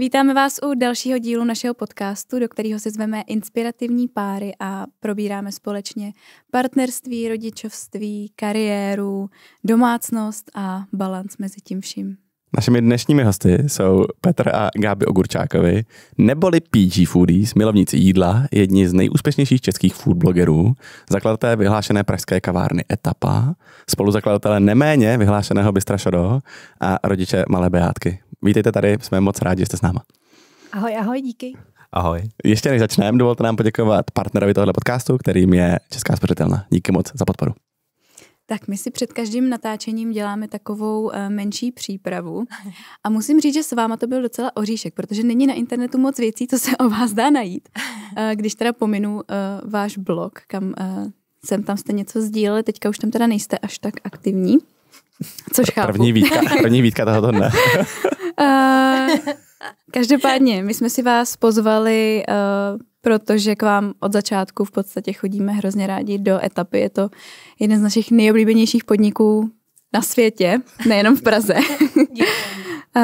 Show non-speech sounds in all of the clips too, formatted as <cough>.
Vítáme vás u dalšího dílu našeho podcastu, do kterého se zveme inspirativní páry a probíráme společně partnerství, rodičovství, kariéru, domácnost a balans mezi tím vším. Našimi dnešními hosty jsou Petr a Gáby Ogurčákovi, neboli PG Foodies, milovníci jídla, jedni z nejúspěšnějších českých food blogerů, zakladatelé vyhlášené pražské kavárny Etapa, spoluzakladatelé neméně vyhlášeného Bystra Šodo a rodiče Malé Beátky. Vítejte tady, jsme moc rádi, že jste s náma. Ahoj, ahoj, díky. Ahoj. Ještě než začneme, dovolte nám poděkovat partnerovi tohoto podcastu, kterým je Česká spořitelna. Díky moc za podporu. Tak my si před každým natáčením děláme takovou eh, menší přípravu. A musím říct, že s váma to byl docela oříšek, protože není na internetu moc věcí, co se o vás dá najít. Eh, když teda pominu eh, váš blog, kam jsem tam jste něco sdíleli, teďka už tam teda nejste až tak aktivní. Což chápu. První výtka, první výtka tohoto dne. každopádně, my jsme si vás pozvali protože k vám od začátku v podstatě chodíme hrozně rádi do etapy. Je to jeden z našich nejoblíbenějších podniků na světě, nejenom v Praze. <laughs> a,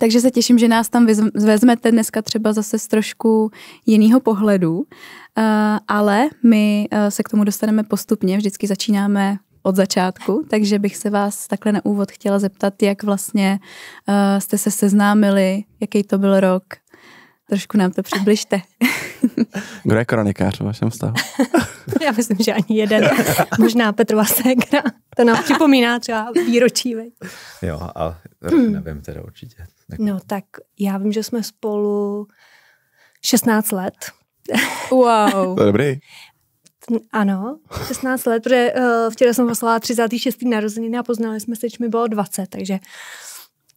takže se těším, že nás tam vezmete dneska třeba zase z trošku jiného pohledu, a, ale my se k tomu dostaneme postupně, vždycky začínáme od začátku, takže bych se vás takhle na úvod chtěla zeptat, jak vlastně uh, jste se seznámili, jaký to byl rok Trošku nám to přibližte. <laughs> Kdo je kronikář v vašem vztahu? <laughs> Já myslím, že ani jeden. <laughs> Možná Petrova ségra. To nám připomíná třeba výročí. Veď. Jo, a hmm. nevím teda určitě. Tak. No tak já vím, že jsme spolu 16 let. Wow. To je dobrý. Ano, 16 let, protože uh, včera jsem poslala 36. narozeniny a poznali jsme se, když mi bylo 20, takže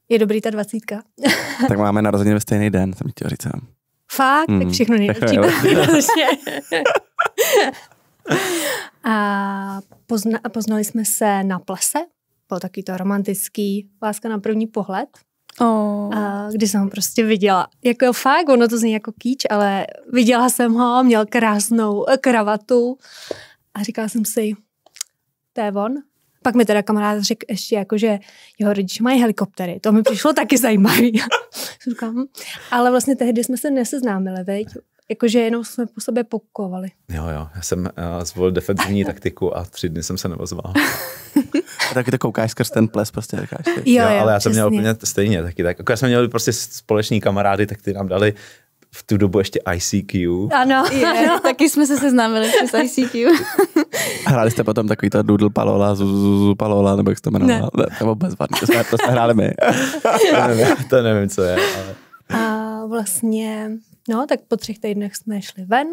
je dobrý ta dvacítka. <laughs> tak máme narozeně ve stejný den, jsem chtěl říct. Fakt? Mm. Tak všechno nejlepší. <laughs> a pozna, poznali jsme se na plese. Byl taky to romantický, láska na první pohled. Oh. A když jsem ho prostě viděla. Jako fakt, ono to zní jako kýč, ale viděla jsem ho, měl krásnou eh, kravatu a říkala jsem si, to je on, pak mi teda kamarád řekl ještě jako, že jeho rodiče mají helikoptery. To mi přišlo taky zajímavý. <laughs> Hm. ale vlastně tehdy jsme se neseznámili, veď? Jakože jenom jsme po sobě pokovali. Jo, jo, já jsem uh, zvolil defenzivní <laughs> taktiku a tři dny jsem se neozval. taky to koukáš skrz ten ples, prostě říkáš. Jo, jo, jo, ale já přesně. jsem měl úplně stejně taky tak. Jako já jsem měl prostě společní kamarády, tak ty nám dali v tu dobu ještě ICQ. Ano, yeah, taky jsme se seznámili přes ICQ. <laughs> Hráli jste potom takový ta Doodle Palola, Zuzu Palola, nebo jak se to jmenovalo? Ne. To vůbec to jsme, to jsme hráli my. to, nevím, to nevím, co je. Ale... A vlastně, no, tak po třech týdnech jsme šli ven.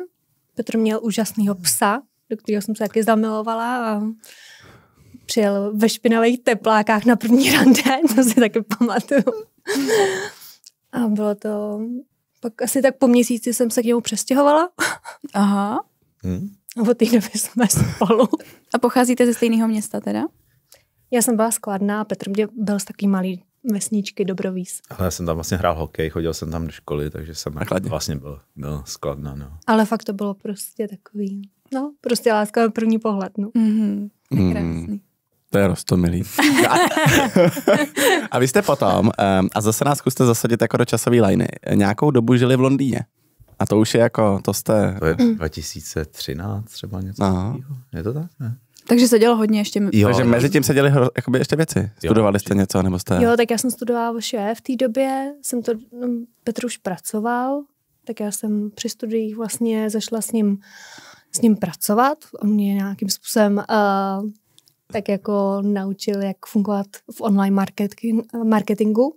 Petr měl úžasného psa, do kterého jsem se taky zamilovala a přijel ve špinavých teplákách na první <laughs> rande, to si taky pamatuju. A bylo to pak asi tak po měsíci jsem se k němu přestěhovala. Aha. Hmm. Od té doby jsme spolu. A pocházíte ze stejného města teda? Já jsem byla skladná, Petr mě byl z takový malý vesničky Dobrovíz. Ale já jsem tam vlastně hrál hokej, chodil jsem tam do školy, takže jsem Nakladně. vlastně byl, byl skladná. No. Ale fakt to bylo prostě takový, no, prostě láska první pohled. No. Mm-hmm. Krásný. Mm. To je rostomilý. A, <laughs> a vy jste potom, ehm, a zase nás zkuste zasadit jako do časové liny, nějakou dobu žili v Londýně. A to už je jako, to jste... To je 2013 třeba něco no. Je to tak? Ne? Takže se dělo hodně ještě. Jo, Takže mezi tím se děli jakoby ještě věci. Studovali jste něco, nebo jste... Jo, tak já jsem studovala VŠE v té době, jsem to, no, Petr už pracoval, tak já jsem při studiích vlastně zašla s ním, s ním pracovat. On mě nějakým způsobem uh, tak jako naučil, jak fungovat v online marketing, marketingu.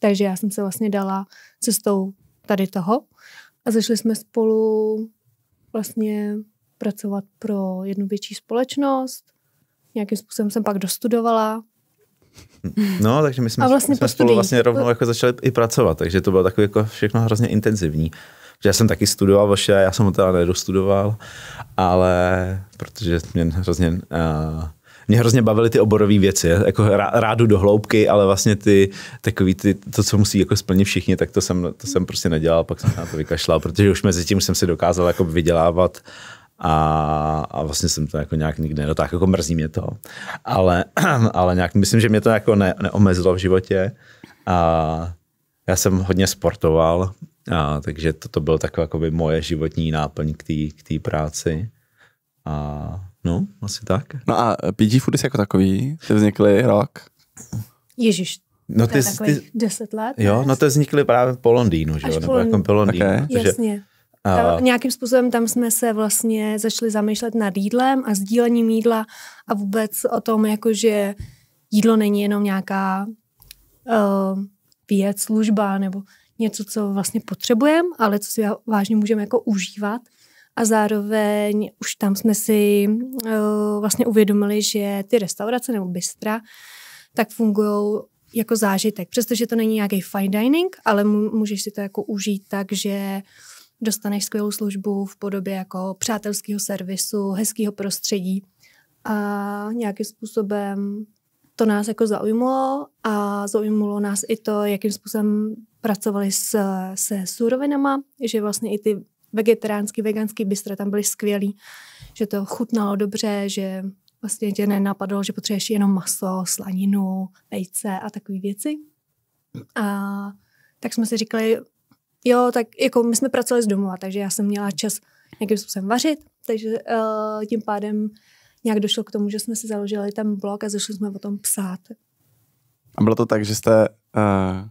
Takže já jsem se vlastně dala cestou tady toho. A zašli jsme spolu vlastně pracovat pro jednu větší společnost. Nějakým způsobem jsem pak dostudovala. No, takže my jsme, a vlastně my jsme spolu vlastně rovnou jako začali i pracovat, takže to bylo takové jako všechno hrozně intenzivní. Že já jsem taky studoval vaše, já jsem ho teda nedostudoval, ale protože mě hrozně uh, mě hrozně bavily ty oborové věci, jako rádu do hloubky, ale vlastně ty takový, ty, to, co musí jako splnit všichni, tak to jsem, to jsem prostě nedělal, pak jsem na to vykašlal, protože už mezi tím jsem si dokázal jako vydělávat a, a vlastně jsem to jako nějak nikdy nedotáhl, jako mrzí mě to, ale, <clears throat> ale nějak myslím, že mě to jako ne, neomezilo v životě a já jsem hodně sportoval, a, takže to, to bylo takové jako moje životní náplň k té práci. A No, asi tak. No a PG Foodies jako takový, ty vznikly rok. Ježíš, No ty, ty, deset let. Jo, no to vznikly právě po Londýnu, že jo? Nebo jako po Londýnu. Okay. Jasně. A... Ta, nějakým způsobem tam jsme se vlastně začali zamýšlet nad jídlem a sdílením jídla a vůbec o tom, jako že jídlo není jenom nějaká uh, věc, služba nebo něco, co vlastně potřebujeme, ale co si vážně můžeme jako užívat a zároveň už tam jsme si uh, vlastně uvědomili, že ty restaurace nebo bistra tak fungují jako zážitek. Přestože to není nějaký fine dining, ale můžeš si to jako užít tak, že dostaneš skvělou službu v podobě jako přátelského servisu, hezkého prostředí a nějakým způsobem to nás jako zaujmulo a zaujmulo nás i to, jakým způsobem pracovali s, se surovinama, že vlastně i ty vegetariánský, veganský bistro tam byly skvělí, že to chutnalo dobře, že vlastně tě nenapadlo, že potřebuješ jenom maso, slaninu, vejce a takové věci. A tak jsme si říkali, jo, tak jako my jsme pracovali z domova, takže já jsem měla čas nějakým způsobem vařit, takže uh, tím pádem nějak došlo k tomu, že jsme si založili ten blog a začali jsme o tom psát. A bylo to tak, že jste uh,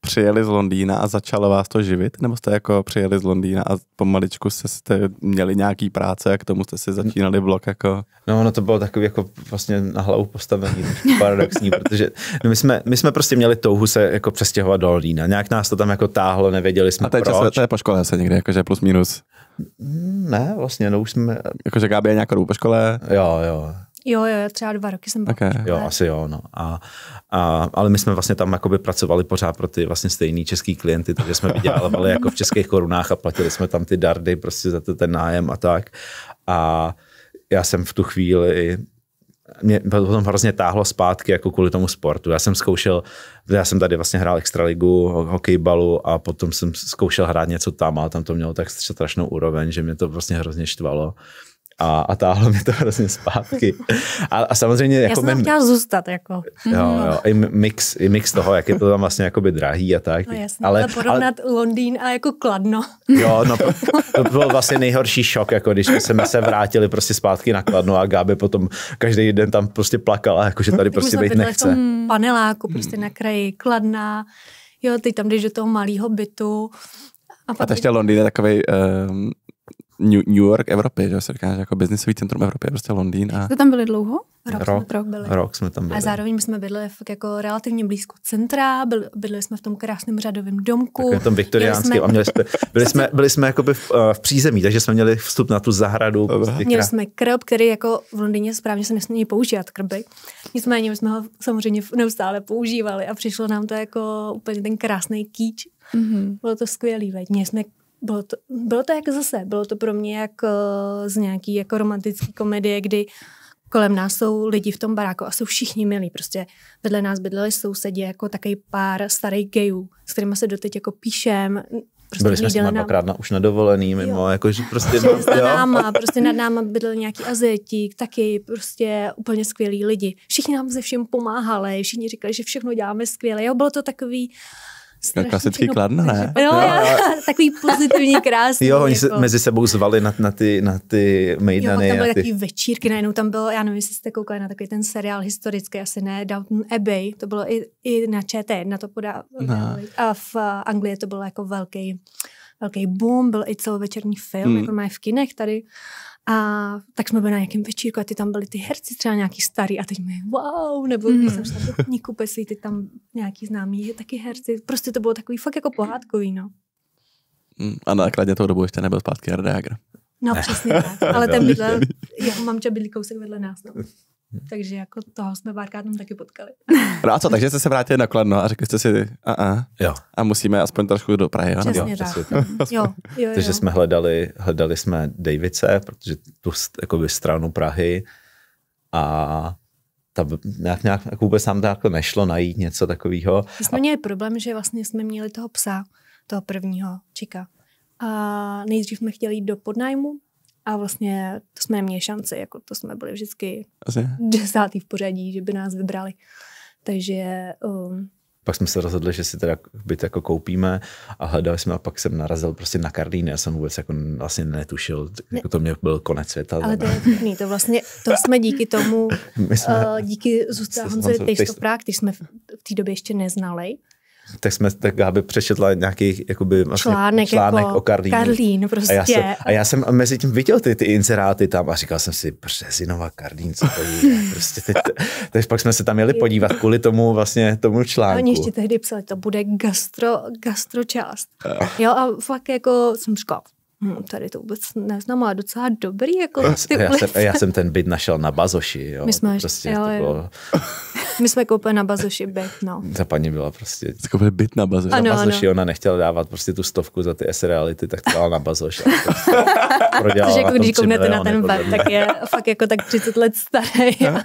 přijeli z Londýna a začalo vás to živit? Nebo jste jako přijeli z Londýna a pomaličku jste, jste měli nějaký práce a k tomu jste si začínali blok jako... No, no to bylo takový jako vlastně na hlavu postavený, paradoxní, protože no my, jsme, my jsme prostě měli touhu se jako přestěhovat do Londýna. Nějak nás to tam jako táhlo, nevěděli jsme a teď proč. Se, to je po škole se někde, jakože plus minus. Ne, vlastně, no už jsme... Jakože Gábě nějakou po škole? Jo, jo. Jo, jo, třeba dva roky jsem byla. Okay. Jo, asi jo, no. A, a, ale my jsme vlastně tam jakoby pracovali pořád pro ty vlastně stejný český klienty, takže jsme vydělávali jako v českých korunách a platili jsme tam ty dardy prostě za to ten nájem a tak. A já jsem v tu chvíli mě potom hrozně táhlo zpátky jako kvůli tomu sportu. Já jsem zkoušel, já jsem tady vlastně hrál extraligu hokejbalu a potom jsem zkoušel hrát něco tam, ale tam to mělo tak strašnou úroveň, že mě to vlastně hrozně štvalo a, a táhlo mě to hrozně zpátky. A, a samozřejmě... Jako Já jsem chtěla zůstat, jako. Jo, mhm. jo, i mix, i mix toho, jak je to tam vlastně jakoby drahý a tak. No jasně, ale, ale porovnat ale, Londýn a jako Kladno. Jo, no to byl vlastně nejhorší šok, jako když jsme se vrátili prostě zpátky na Kladno a Gáby potom každý den tam prostě plakala, jako že tady jako prostě být nechce. V tom paneláku, prostě na kraji Kladna, jo, ty tam jdeš do toho malého bytu, a, a ještě Londýn je takový um, ehm, New, New York Evropy, že se říká, že jako biznisový centrum Evropy, prostě Londýn. A... Jste tam byli dlouho? Rok, rok, jsme, rok, byli. rok jsme tam byli. A zároveň jsme bydleli fakt jako relativně blízko centra, byli, bydleli jsme v tom krásném řadovém domku. V tom viktoriánském jsme... a měli jsme, byli jsme, byli jsme jakoby v, uh, v přízemí, takže jsme měli vstup na tu zahradu. Prostě měli krá... jsme krb, který jako v Londýně správně se nesmí používat krby. Nicméně jsme ho samozřejmě neustále používali a přišlo nám to jako úplně ten krásný kýč. Mm-hmm. Bylo to skvělý, veď. Měli jsme bylo to, bylo to jak zase, bylo to pro mě jak eh, z nějaký jako romantický komedie, kdy kolem nás jsou lidi v tom baráku a jsou všichni milí. Prostě vedle nás bydleli sousedi jako takový pár starých gejů, s kterými se doteď jako píšem. Prostě Byli jsme s nimi dvakrát na, už na mimo, jo. jako, že prostě... Že nad náma, <laughs> prostě nad náma bydleli nějaký azéti, taky prostě úplně skvělí lidi. Všichni nám ze všem pomáhali, všichni říkali, že všechno děláme skvěle. Jo, bylo to takový, uh, No, klasický kladno, ne? No, já, <laughs> takový pozitivní, krásný. Jo, oni jako. se mezi sebou zvali na, na ty, na ty mejdany. Jo, tam byly ty... takový večírky, najednou tam byl, já nevím, jestli jste koukali na takový ten seriál historický, asi ne, Downton Abbey, to bylo i, i na ČT, na to podá. No. A v Anglii to bylo jako velký velký boom, byl i celovečerní film, mm. jako má v kinech tady. A tak jsme byli na nějakém večírku a ty tam byli ty herci třeba nějaký starý a teď mi wow, nebo mm. jsem šla do kníhku pesí, teď tam nějaký známý taky herci. Prostě to bylo takový fakt jako pohádkový, no. Mm, a nakladně toho dobu ještě nebyl zpátky Hard No přesně tak, <laughs> ale ten bydlel, jeho mamča bydlí kousek vedle nás. No. Takže jako toho jsme párkrát tam taky potkali. No a co, takže jste se vrátili na Kladno a řekli jste si a a, jo. a musíme aspoň trošku do Prahy. Přesně jo, tak. Přesně. <laughs> jo, jo, jo. Takže jsme hledali, hledali jsme Davice, protože tu jakoby, stranu Prahy a ta, nějak, nějak jako vůbec nám to jako nešlo najít něco takového. My jsme a... měli problém, že vlastně jsme měli toho psa, toho prvního čika. A nejdřív jsme chtěli jít do podnájmu, a vlastně to jsme neměli šanci, jako to jsme byli vždycky Asi. desátý v pořadí, že by nás vybrali. Takže... Um, pak jsme se rozhodli, že si teda byt jako koupíme a hledali jsme a pak jsem narazil prostě na Karlíny. Já jsem vůbec jako vlastně netušil, ne. jako to mě byl konec světa. Ale to je to vlastně, to jsme díky tomu, <laughs> My jsme, uh, díky Zuzce Honze Tejstoprák, jsme v té době ještě neznali, tak jsme tak Gáby přečetla nějaký jakoby, vlastně, článek, článek jako o Karlínu. Karlín prostě. A já, prostě. jsem, a já jsem mezi tím viděl ty, ty inzeráty tam a říkal jsem si, Březinova Karlín, co to je? <laughs> Prostě teď, takže pak jsme se tam jeli podívat kvůli tomu vlastně tomu článku. A oni ještě tehdy psali, to bude gastro, gastro část Jo a fakt jako jsem říkal, hm, tady to vůbec neznám, ale docela dobrý. Jako ty já, jsem, já jsem ten byt našel na Bazoši. Jo. My, jsme prostě, jo, to bylo... <laughs> My jsme koupili na Bazoši byt, no. Ta paní byla prostě... Koupili byt na Bazoši. Ano, na Bazoši ano. ona nechtěla dávat prostě tu stovku za ty S-reality, tak to dala na Prostě <laughs> Protože jako když kouknete na ten bar, tak je fakt jako tak 30 let starý. A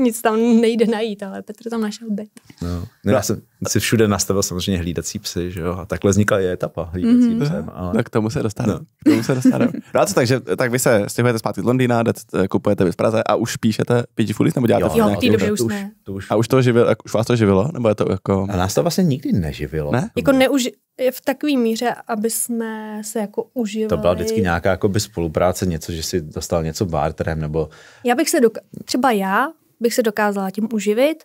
nic tam nejde najít, ale Petr tam našel byt. No. No, já jsem si všude nastavil samozřejmě hlídací psy, že jo? A takhle vznikla i etapa hlídací mm-hmm. psem. No, ale... No, k tomu se dostaneme. No. K tomu se dostaneme. <laughs> no co, takže tak vy se stěhujete zpátky z Londýna, jdete, eh, kupujete vy z Praze a už píšete Pidži Foodies, nebo děláte jo, jo, v už, ne. už, už... A už, to živil, už vás to živilo? Nebo je to jako... A nás to vlastně nikdy neživilo. Ne? Jako neuž, v takové míře, aby jsme se jako užili. To byla vždycky nějaká jako by spolupráce, něco, že si dostal něco barterem, nebo... Já bych se, doka- třeba já bych se dokázala tím uživit,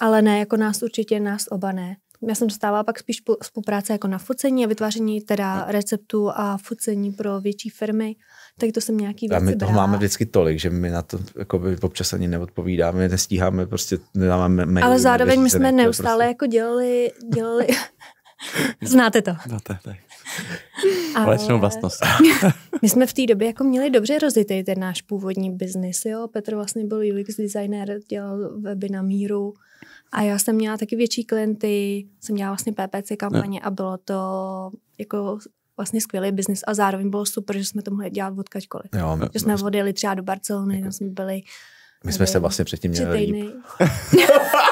ale ne jako nás určitě, nás oba ne. Já jsem dostávala pak spíš spolupráce jako na focení a vytváření teda receptů a focení pro větší firmy, tak to jsem nějaký věc A my toho brala. máme vždycky tolik, že my na to by občas ani neodpovídáme, nestíháme, prostě nedáváme maily. Ale zároveň my jsme neustále prostě... jako dělali, dělali, <laughs> znáte to. Znáte, tak. Ale... Alečnou vlastnost. my jsme v té době jako měli dobře rozjetý ten náš původní biznis. Jo? Petr vlastně byl UX designer, dělal weby na míru a já jsem měla taky větší klienty, jsem měla vlastně PPC kampaně a bylo to jako vlastně skvělý biznis a zároveň bylo super, že jsme to mohli dělat odkaďkoliv. Jo, že jsme odjeli třeba do Barcelony, tam jako- jsme byli my jsme se vlastně předtím měli líp.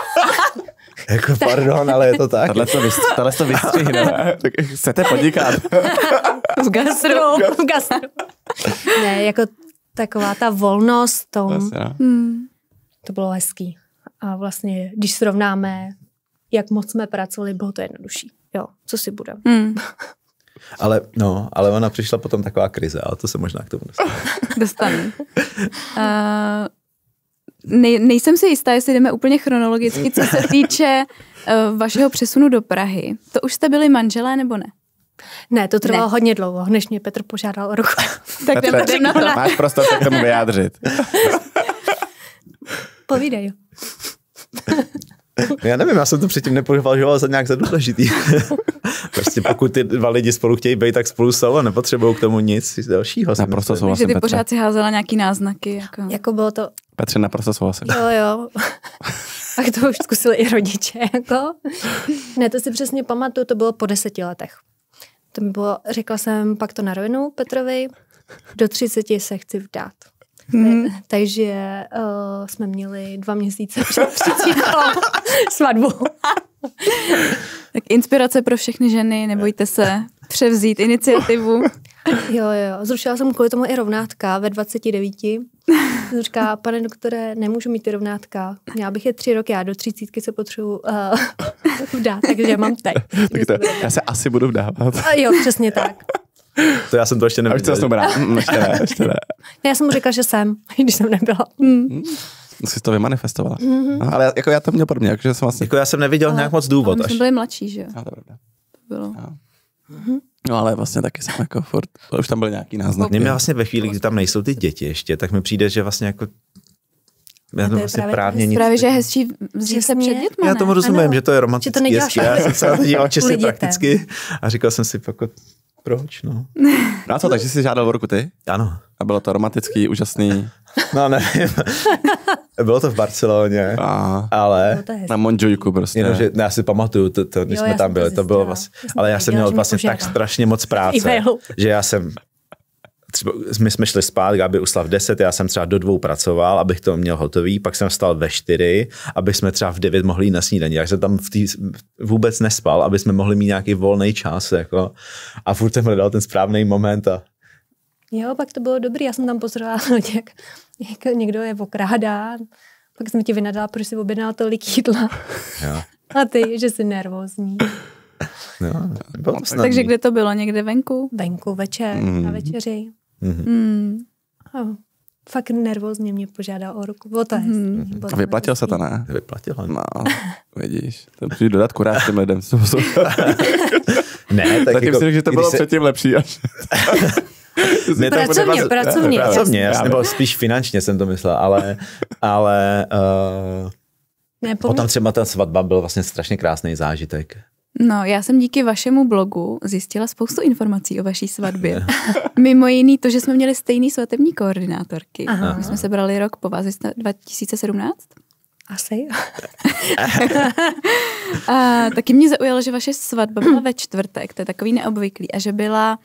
<laughs> jako pardon, ale je to tak. Tahle to, vystřihne. tahle <laughs> tak chcete podnikat? v <laughs> gastro. V gastro. ne, jako taková ta volnost tom. Vlastně, hmm. To bylo hezký. A vlastně, když srovnáme, jak moc jsme pracovali, bylo to jednodušší. Jo, co si bude. Hmm. Ale, no, ale ona přišla potom taková krize, ale to se možná k tomu dostane. dostane. uh, nej, nejsem si jistá, jestli jdeme úplně chronologicky, co se <laughs> týče uh, vašeho přesunu do Prahy. To už jste byli manželé nebo ne? Ne, to trvalo ne. hodně dlouho, než mě Petr požádal o ruku. <laughs> tak Petre, jdeme na to. Máš prostor se k tomu vyjádřit. <laughs> Povídej. já nevím, já jsem to předtím nepovažoval za nějak za důležitý. Prostě pokud ty dva lidi spolu chtějí být, tak spolu jsou a nepotřebují k tomu nic dalšího. Naprosto souhlasím, Takže ty pořád si házela nějaký náznaky. Jako, jako bylo to... Petře, naprosto souhlasím. Jo, jo. tak <laughs> to už zkusili i rodiče. Jako. Ne, to si přesně pamatuju, to bylo po deseti letech. To mi bylo, řekla jsem pak to na rovinu Petrovi, do třiceti se chci vdát. Hmm. Takže uh, jsme měli dva měsíce před, před <laughs> <laughs> tak inspirace pro všechny ženy, nebojte se převzít iniciativu. <laughs> Jo, jo, zrušila jsem kvůli tomu i rovnátka ve 29. říká, pane doktore, nemůžu mít ty rovnátka. Já bych je tři roky, já do třicítky se potřebuju uh, eh, <laughs> vdát, takže mám teď. tak to, já se asi budu vdávat. A jo, přesně tak. To já jsem to ještě neviděl. A už to mm, ještě ne, ještě ne. ne, já jsem mu řekla, že jsem, když jsem nebyla. Mm. mm si to vymanifestovala. Mm-hmm. No, ale jako já to měl podobně, že jsem vlastně... Jako já jsem neviděl ale, nějak moc důvod. My jsme byli mladší, že jo? No, to To bylo. No. Mm-hmm. No ale vlastně taky jsem jako furt, to už tam byl nějaký náznak. Mě vlastně ve chvíli, kdy tam nejsou ty děti ještě, tak mi přijde, že vlastně jako já to, to vlastně právě, právě, nic... právě že je hezčí vzít se před dětma. Já tomu rozumím, ano. že to je romantický. Že to neděláš Já jsem se na to <laughs> díval čistě prakticky a říkal jsem si, pokud proč, no. <laughs> No a co, takže jsi žádal ruku ty? Ano. A bylo to romantický, úžasný. <laughs> No nevím. <laughs> bylo to v Barceloně, A. ale... na Monjojku prostě. Jenom, že já si pamatuju, to, to, když jo, jsme tam byli, to, to bylo vlastně... Ale já jsem měl vlastně tak strašně moc práce, že já jsem třeba my jsme šli spát, aby uslav 10, já jsem třeba do dvou pracoval, abych to měl hotový, pak jsem vstal ve 4, aby jsme třeba v 9 mohli jít na snídaní. Já jsem tam v tý, vůbec nespal, aby jsme mohli mít nějaký volný čas. Jako, a furt jsem hledal ten správný moment a Jo, pak to bylo dobrý, já jsem tam pozorovala, <laughs> jak, jak někdo je okrádá, pak jsem ti vynadala, proč jsi objednal tolik jídla. <laughs> A ty, že jsi nervózní. No, bylo to Takže kde to bylo? Někde venku? Venku, večer, mm. na večeři. Mm-hmm. Mm. Oh. Fakt nervózně mě požádal o ruku. Bylo to hezký. Mm. A vyplatil se to, ne? <laughs> Vyplatila. No, <laughs> vidíš. To přijde dodat kurát těm lidem. <laughs> ne, tak Zatím jako, si že to bylo se... předtím lepší. Až... ne, to pracovně, pracovně, pracovně. Pracovně, jasně, nebo spíš finančně jsem to myslel, ale, ale uh, ne, potom třeba ta svatba byl vlastně strašně krásný zážitek. No, já jsem díky vašemu blogu zjistila spoustu informací o vaší svatbě. <laughs> <laughs> Mimo jiný to, že jsme měli stejný svatební koordinátorky. Aha. My jsme se brali rok po vás, 2017? Asi. <laughs> a, taky mě zaujalo, že vaše svatba byla ve čtvrtek, to je takový neobvyklý, a že byla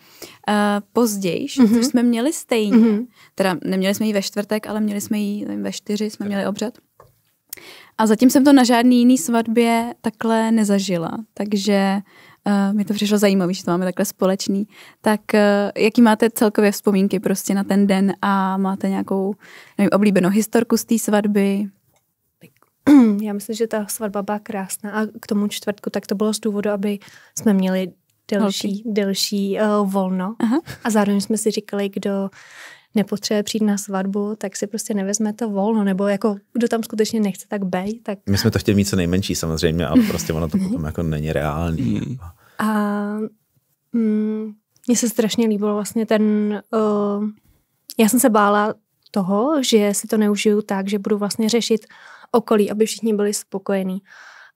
uh, později, mm-hmm. jsme měli stejně. Mm-hmm. Teda neměli jsme ji ve čtvrtek, ale měli jsme ji ve čtyři, jsme měli obřad. A zatím jsem to na žádný jiný svatbě takhle nezažila, takže uh, mi to přišlo zajímavé, že to máme takhle společný. Tak uh, jaký máte celkově vzpomínky prostě na ten den a máte nějakou nevím, oblíbenou historku z té svatby? <clears throat> Já myslím, že ta svatba byla krásná a k tomu čtvrtku, tak to bylo z důvodu, aby jsme měli delší, delší uh, volno Aha. a zároveň jsme si říkali, kdo nepotřebuje přijít na svatbu, tak si prostě nevezme to volno, nebo jako kdo tam skutečně nechce, tak bej. Tak... My jsme to chtěli mít co nejmenší samozřejmě, ale prostě ono to mhm. potom jako není reálný. A mhm. A mm, se strašně líbilo vlastně ten, uh, já jsem se bála toho, že si to neužiju tak, že budu vlastně řešit okolí, aby všichni byli spokojení.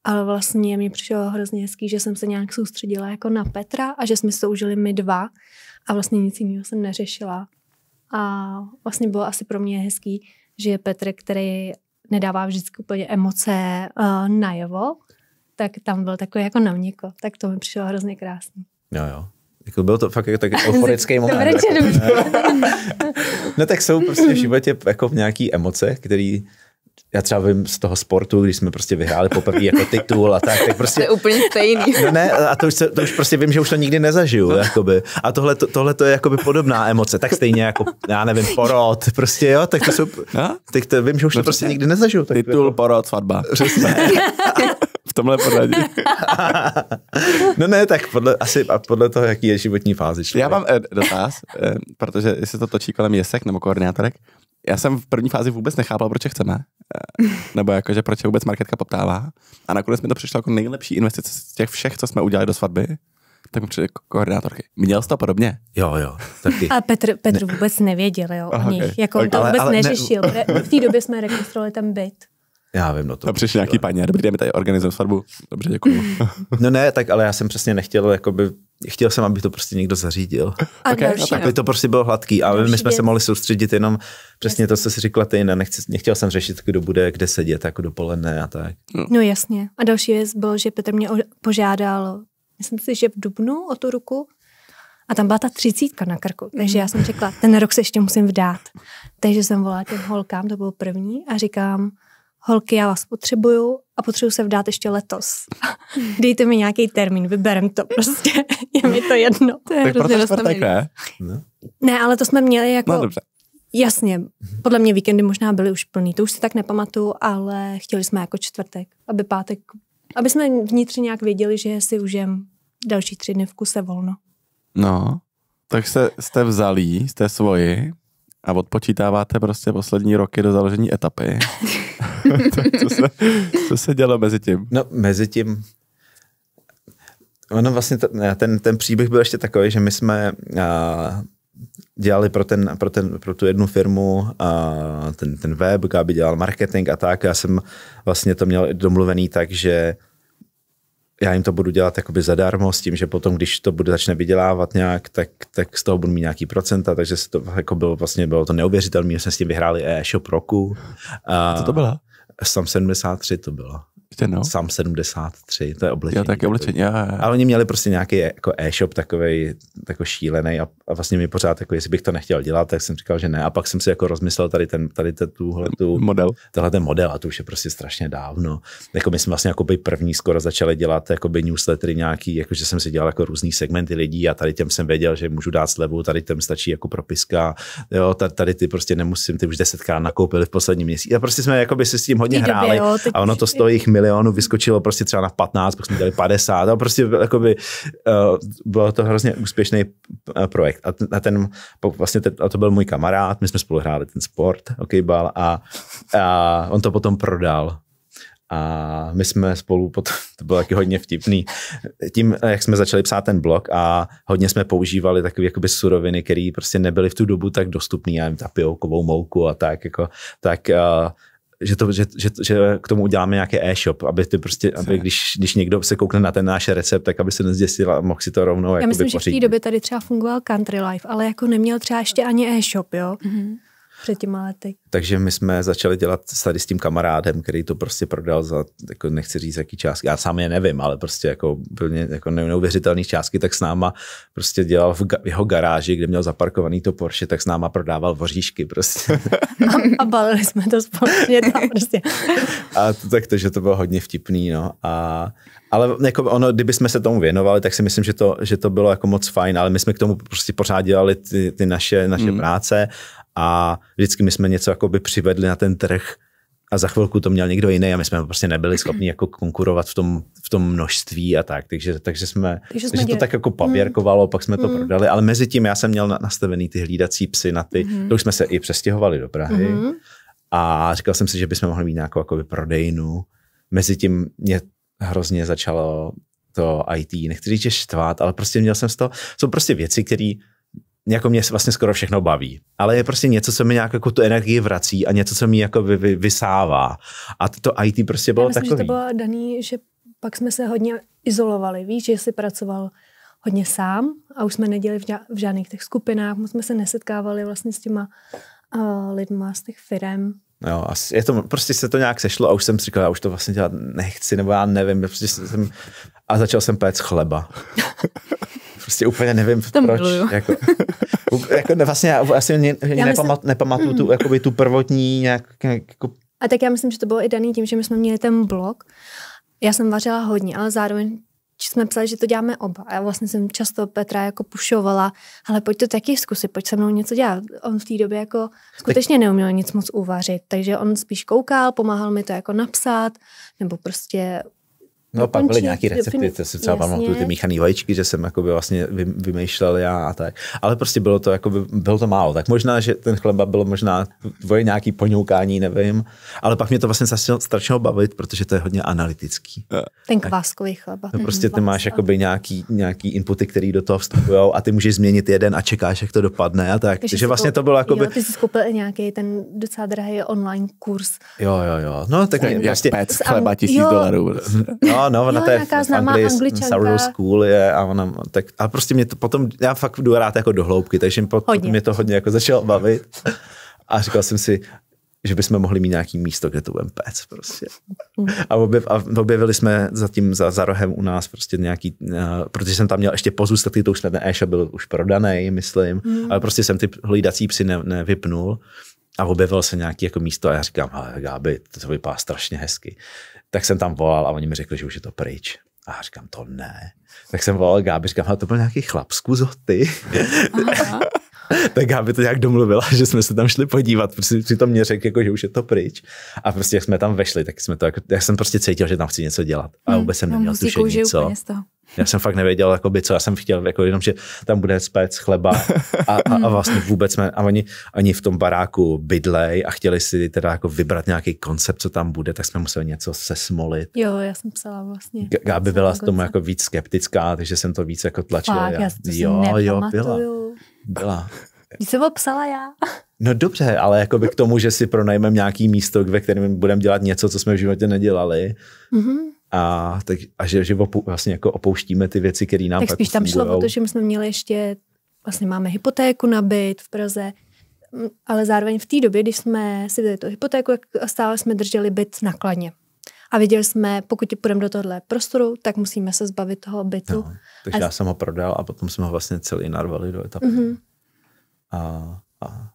Ale vlastně mi přišlo hrozně hezký, že jsem se nějak soustředila jako na Petra a že jsme se to užili my dva a vlastně nic jiného jsem neřešila. A vlastně bylo asi pro mě hezký, že je Petr, který nedává vždycky úplně emoce uh, najevo, tak tam byl takový jako na měko. Tak to mi přišlo hrozně krásný. Jo, jo. Jako byl to fakt jako tak <laughs> euforický moment. Dobrý, jako, <laughs> no tak jsou prostě v životě jako nějaké emoce, které já třeba vím z toho sportu, když jsme prostě vyhráli poprvé jako titul a tak, tak <laughs> prostě... To je úplně stejný. <laughs> No ne, a to už, se, to už prostě vím, že už to nikdy nezažiju, no. jakoby. A tohle, to, tohle to je jakoby podobná emoce, tak stejně jako, já nevím, porod, prostě jo, tak to jsou... No? Tak to vím, že už no, to prostě nikdy nezažiju. Tak titul, jako... porod, svatba. Přesně. <laughs> v tomhle pořadí. no ne, tak podle, asi podle toho, jaký je životní fázi. Člověk. Já mám eh, dotaz, eh, protože jestli to točí kolem jesek nebo koordinátorek, já jsem v první fázi vůbec nechápal, proč je chceme. Eh, nebo jako, že proč je vůbec marketka poptává. A nakonec mi to přišlo jako nejlepší investice z těch všech, co jsme udělali do svatby. Tak mi přišli jako koordinátorky. Měl jsi to podobně? Jo, jo, taky. A Petr, Petr vůbec nevěděl jo, oh, o nich. Okay. Jako on okay. to vůbec ale, neřešil. Ne... v té době jsme rekonstruovali tam byt. Já vím, no to. A přišli nějaký paní, dobrý den, tady organizujeme svatbu. Dobře, děkuji. no ne, tak ale já jsem přesně nechtěl jakoby chtěl jsem, aby to prostě někdo zařídil. A okay, další, tak no, by to prostě bylo hladký, A my jsme věc. se mohli soustředit jenom přesně jasně. to, co jsi říkala, ty, ne, nechci, nechtěl jsem řešit, kdo bude kde sedět, jako dopoledne a tak. No. no jasně. A další věc byl, že Petr mě požádal, myslím si, že v Dubnu o tu ruku, a tam byla ta třicítka na krku, takže já jsem řekla, ten rok se ještě musím vdát. Takže jsem volala těm holkám, to byl první, a říkám, holky, já vás potřebuju a potřebuju se vdát ještě letos. <laughs> Dejte mi nějaký termín, vyberem to prostě, <laughs> je mi to jedno. to je tak proto čtvrtek, ne? Ne, ale to jsme měli jako... No, dobře. Jasně, mhm. podle mě víkendy možná byly už plný, to už si tak nepamatuju, ale chtěli jsme jako čtvrtek, aby pátek, aby jsme vnitřně nějak věděli, že si užijem další tři dny v kuse volno. No, tak se, jste vzalí, jste svoji a odpočítáváte prostě poslední roky do založení etapy. <laughs> <laughs> co, se, co se dělo mezi tím? No, mezi tím Ono vlastně ten, ten příběh byl ještě takový, že my jsme a, dělali pro, ten, pro, ten, pro tu jednu firmu a, ten, ten web, aby dělal marketing a tak. Já jsem vlastně to měl domluvený tak, že já jim to budu dělat jakoby zadarmo s tím, že potom, když to bude začne vydělávat nějak, tak, tak z toho budu mít nějaký procenta, takže se to jako bylo vlastně bylo to neuvěřitelné, my jsme s tím vyhráli e-shop roku. A, Co to byla? s 73 to bylo no. Sam 73, to je oblečení. Jo, tak je oblečení, jo, jo. Ale oni měli prostě nějaký jako e-shop takový jako šílený a, a, vlastně mi pořád, jako jestli bych to nechtěl dělat, tak jsem říkal, že ne. A pak jsem si jako rozmyslel tady ten, tady tuhle tu, model. Tenhle ten model a to už je prostě strašně dávno. Jako my jsme vlastně jako by první skoro začali dělat jako by newslettery nějaký, jako že jsem si dělal jako různý segmenty lidí a tady těm jsem věděl, že můžu dát slevu, tady těm stačí jako propiska, jo, tady, ty prostě nemusím, ty už desetkrát nakoupili v posledním měsíci. A prostě jsme jako by se s tím hodně hráli a ono to stojí milionů vyskočilo prostě třeba na 15, pak jsme dali 50 a prostě jakoby, uh, bylo to hrozně úspěšný eh, projekt. A, a ten, vlastně ten, a to byl můj kamarád, my jsme spolu hráli ten sport, hokejbal a, a on to potom prodal. A my jsme spolu potom, <laughs> to bylo taky hodně vtipný, tím, jak jsme začali psát ten blog a hodně jsme používali takové jakoby suroviny, které prostě nebyly v tu dobu tak dostupné, já nevím, tapiokovou mouku a tak, jako, tak uh, že, to, že, že, že k tomu uděláme nějaký e-shop, aby ty prostě, aby když, když někdo se koukne na ten náš recept, tak aby se nezděsil a mohl si to rovnou Já myslím, pořídit. že v té době tady třeba fungoval Country Life, ale jako neměl třeba ještě ani e-shop, jo? Mm-hmm před těma lety. Takže my jsme začali dělat tady s tím kamarádem, který to prostě prodal za, jako nechci říct, jaký částky, já sám je nevím, ale prostě jako plně jako neuvěřitelný částky, tak s náma prostě dělal v jeho garáži, kde měl zaparkovaný to Porsche, tak s náma prodával voříšky prostě. <laughs> a, a balili jsme to společně tam <laughs> prostě. a to, tak to, že to bylo hodně vtipný, no. A, ale jako ono, kdyby jsme se tomu věnovali, tak si myslím, že to, že to bylo jako moc fajn, ale my jsme k tomu prostě pořád dělali ty, ty naše, naše mm. práce a vždycky my jsme něco jakoby přivedli na ten trh a za chvilku to měl někdo jiný a my jsme prostě nebyli schopni jako konkurovat v tom, v tom množství a tak. Takže, takže jsme, takže jsme takže to tak jako papírkovalo, mm. pak jsme to mm. prodali, ale mezi tím já jsem měl nastavený ty hlídací psy na ty, mm. to už jsme se i přestěhovali do Prahy mm. a říkal jsem si, že bychom mohli mít nějakou jakoby prodejnu. Mezi tím mě hrozně začalo to IT, nechci říct, že štvát, ale prostě měl jsem z toho, jsou prostě věci, které jako mě vlastně skoro všechno baví. Ale je prostě něco, co mi nějak jako tu energii vrací a něco, co mi jako vy, vy, vysává. A to, IT prostě bylo takové. myslím, takový. Že to bylo daný, že pak jsme se hodně izolovali, víš, že jsi pracoval hodně sám a už jsme neděli v, v žádných těch skupinách, moc jsme se nesetkávali vlastně s těma uh, lidma z těch firem. Jo, no, asi, je to, prostě se to nějak sešlo a už jsem si říkal, já už to vlastně dělat nechci, nebo já nevím, prostě jsem, a začal jsem péct chleba. <laughs> prostě úplně nevím, to proč. Jako, <laughs> jako vlastně já asi ne, já nepamat, nepamatuju mm. tu, jakoby, tu prvotní nějak, jako... A tak já myslím, že to bylo i daný tím, že my jsme měli ten blog. Já jsem vařila hodně, ale zároveň jsme psali, že to děláme oba. A já vlastně jsem často Petra jako pušovala, ale pojď to taky zkusit, pojď se mnou něco dělat. On v té době jako skutečně tak... neuměl nic moc uvařit, takže on spíš koukal, pomáhal mi to jako napsat, nebo prostě No pak byly nějaké recepty, to si třeba pamatuju, ty míchané vajíčky, že jsem jakoby vlastně vymýšlel já a tak. Ale prostě bylo to, jakoby, bylo to málo. Tak možná, že ten chleba bylo možná tvoje nějaký poňoukání, nevím. Ale pak mě to vlastně strašně bavit, protože to je hodně analytický. Ten kváskový chleba. No prostě mhm, ty máš jakoby nějaký, nějaký inputy, které do toho vstupují a ty můžeš změnit jeden a čekáš, jak to dopadne a tak. Takže, Takže vlastně to bylo jakoby... Jo, ty jsi skupil nějaký ten docela drahý online kurz. Jo, jo, jo. No tak... Jak vlastně... chleba tisíc dolarů. No, No, no, ona to je v Anglii, Angličanka. School je a ona, tak, a prostě mě to potom, já fakt jdu rád jako do hloubky, takže pot, potom mě to hodně jako začalo bavit. A říkal jsem si, že bychom mohli mít nějaký místo, kde to budeme pec prostě. A, objev, a objevili jsme zatím za, za rohem u nás prostě nějaký, uh, protože jsem tam měl ještě pozůstatý, to už ten e byl už prodaný, myslím, mm. ale prostě jsem ty hlídací psy ne, nevypnul a objevilo se nějaké jako místo a já říkám, ale Gáby, to vypadá strašně hezky tak jsem tam volal a oni mi řekli, že už je to pryč. A říkám, to ne. Tak jsem volal Gáby, říkám, ale to byl nějaký chlap z Kuzoty. <laughs> tak Gáby to nějak domluvila, že jsme se tam šli podívat, protože to mě řekl, jako, že už je to pryč. A prostě jak jsme tam vešli, tak jsme to, jako, já jsem prostě cítil, že tam chci něco dělat. A hmm. vůbec jsem no, neměl tušení, co. Úplně z toho. Já jsem fakt nevěděl, jakoby, co já jsem chtěl, jako jenom, že tam bude spec chleba a, a, a vlastně vůbec jsme, a oni ani v tom baráku bydlej a chtěli si teda jako vybrat nějaký koncept, co tam bude, tak jsme museli něco sesmolit. Jo, já jsem psala vlastně. Gáby byla s tomu jako víc skeptická, takže jsem to víc jako tlačila. Fakt, já, já to jo, jo, byla. Byla. Když jsem ho psala já. No dobře, ale jako by k tomu, že si pronajmeme nějaký místo, ve kterém budeme dělat něco, co jsme v životě nedělali, mm-hmm a, tak, a že, že opu, vlastně jako opouštíme ty věci, které nám Tak spíš tam šlo o to, že my jsme měli ještě, vlastně máme hypotéku na byt v Praze, ale zároveň v té době, když jsme si vzali tu hypotéku, stále jsme drželi byt na kladně. A viděli jsme, pokud půjdeme do tohle prostoru, tak musíme se zbavit toho bytu. No, takže a... já jsem ho prodal a potom jsme ho vlastně celý narvali do etapy. Mm-hmm. A, a,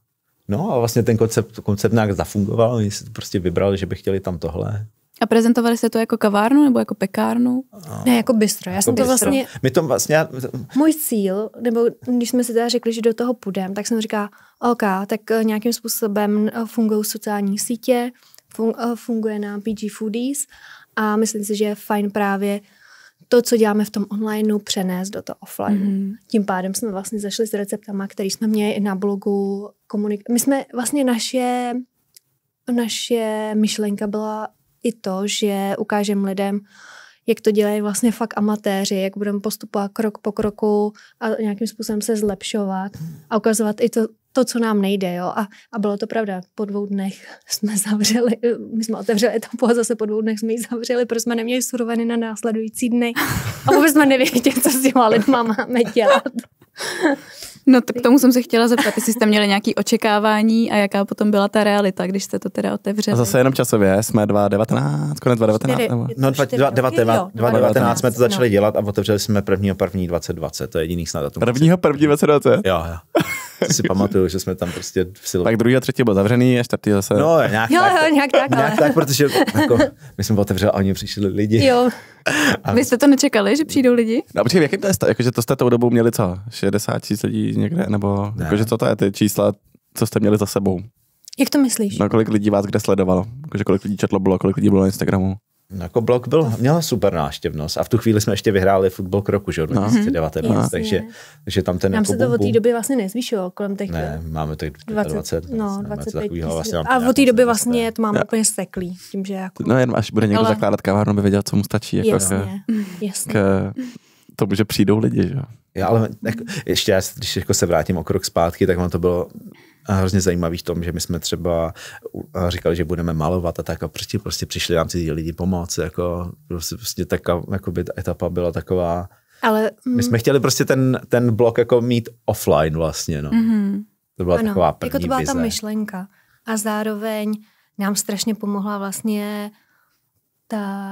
no a vlastně ten koncept, koncept nějak zafungoval, oni si prostě vybrali, že by chtěli tam tohle. A prezentovali jste to jako kavárnu nebo jako pekárnu? No. Ne, jako bistro. Já jako jsem to vlastně... My to vlastně... Můj cíl, nebo když jsme si teda řekli, že do toho půjdeme, tak jsem říká, OK, tak eh, nějakým způsobem eh, fungují sociální sítě, eh, funguje nám PG Foodies a myslím si, že je fajn právě to, co děláme v tom online, no, přenést do toho offline. Mm-hmm. Tím pádem jsme vlastně zašli s receptama, který jsme měli i na blogu. Komunik- My jsme vlastně naše, naše myšlenka byla i to, že ukážem lidem, jak to dělají vlastně fakt amatéři, jak budeme postupovat krok po kroku a nějakým způsobem se zlepšovat a ukazovat i to, to co nám nejde. Jo? A, a bylo to pravda, po dvou dnech jsme zavřeli, my jsme otevřeli to po zase po dvou dnech jsme ji zavřeli, protože jsme neměli suroviny na následující dny a vůbec jsme nevěděli, co s těma lidma máme dělat. No tak k tomu jsem se chtěla zeptat, jestli jste měli nějaké očekávání a jaká potom byla ta realita, když jste to teda otevřeli. A zase jenom časově, jsme 2019, konec 2019? nebo? No 2019 jsme to no. začali no. dělat a otevřeli jsme prvního první 2020, to je jediný snad datum. Prvního první 2020? Jo, jo. si pamatuju, že jsme tam prostě v silu. Tak druhý a třetí byl zavřený a čtvrtý zase. No, nějak, jo, tak, jo, nějak tak, ale. nějak tak, protože jako, my jsme otevřeli a oni přišli lidi. Jo. A... Vy jste to nečekali, že přijdou lidi? No, počkej, jaký to je stav? to jste tou dobou měli co? 60 tisíc lidí? lidí někde, nebo ne. jakože co to je ty čísla, co jste měli za sebou? Jak to myslíš? No, kolik lidí vás kde sledovalo? Jakože kolik lidí četlo blog, kolik lidí bylo na Instagramu? No, jako blog byl, měla super náštěvnost a v tu chvíli jsme ještě vyhráli fotbal k roku, že od 2019, no. Mhm. takže, takže tam ten Nám se to od té doby vlastně nezvýšilo, kolem těch... Ne, máme teď 20, 20 no, 25 vlastně A od té doby vlastně to máme úplně seklý, tím, že jako... No jen až bude někdo Ale... zakládat kavárnu, by věděl, co mu stačí. Jako jasně, k, jasně. K, to, že přijdou lidi, že jo. Já ale jako, ještě, já, když jako se vrátím o krok zpátky, tak ono to bylo hrozně zajímavý v tom, že my jsme třeba říkali, že budeme malovat a tak a prostě, prostě přišli nám ty lidi pomoct. Jako, prostě, prostě tak, jako by ta etapa byla taková. Ale, mm. My jsme chtěli prostě ten, ten blok jako mít offline vlastně. No. Mm-hmm. To byla ano, taková první jako to byla vize. ta myšlenka. A zároveň nám strašně pomohla vlastně ta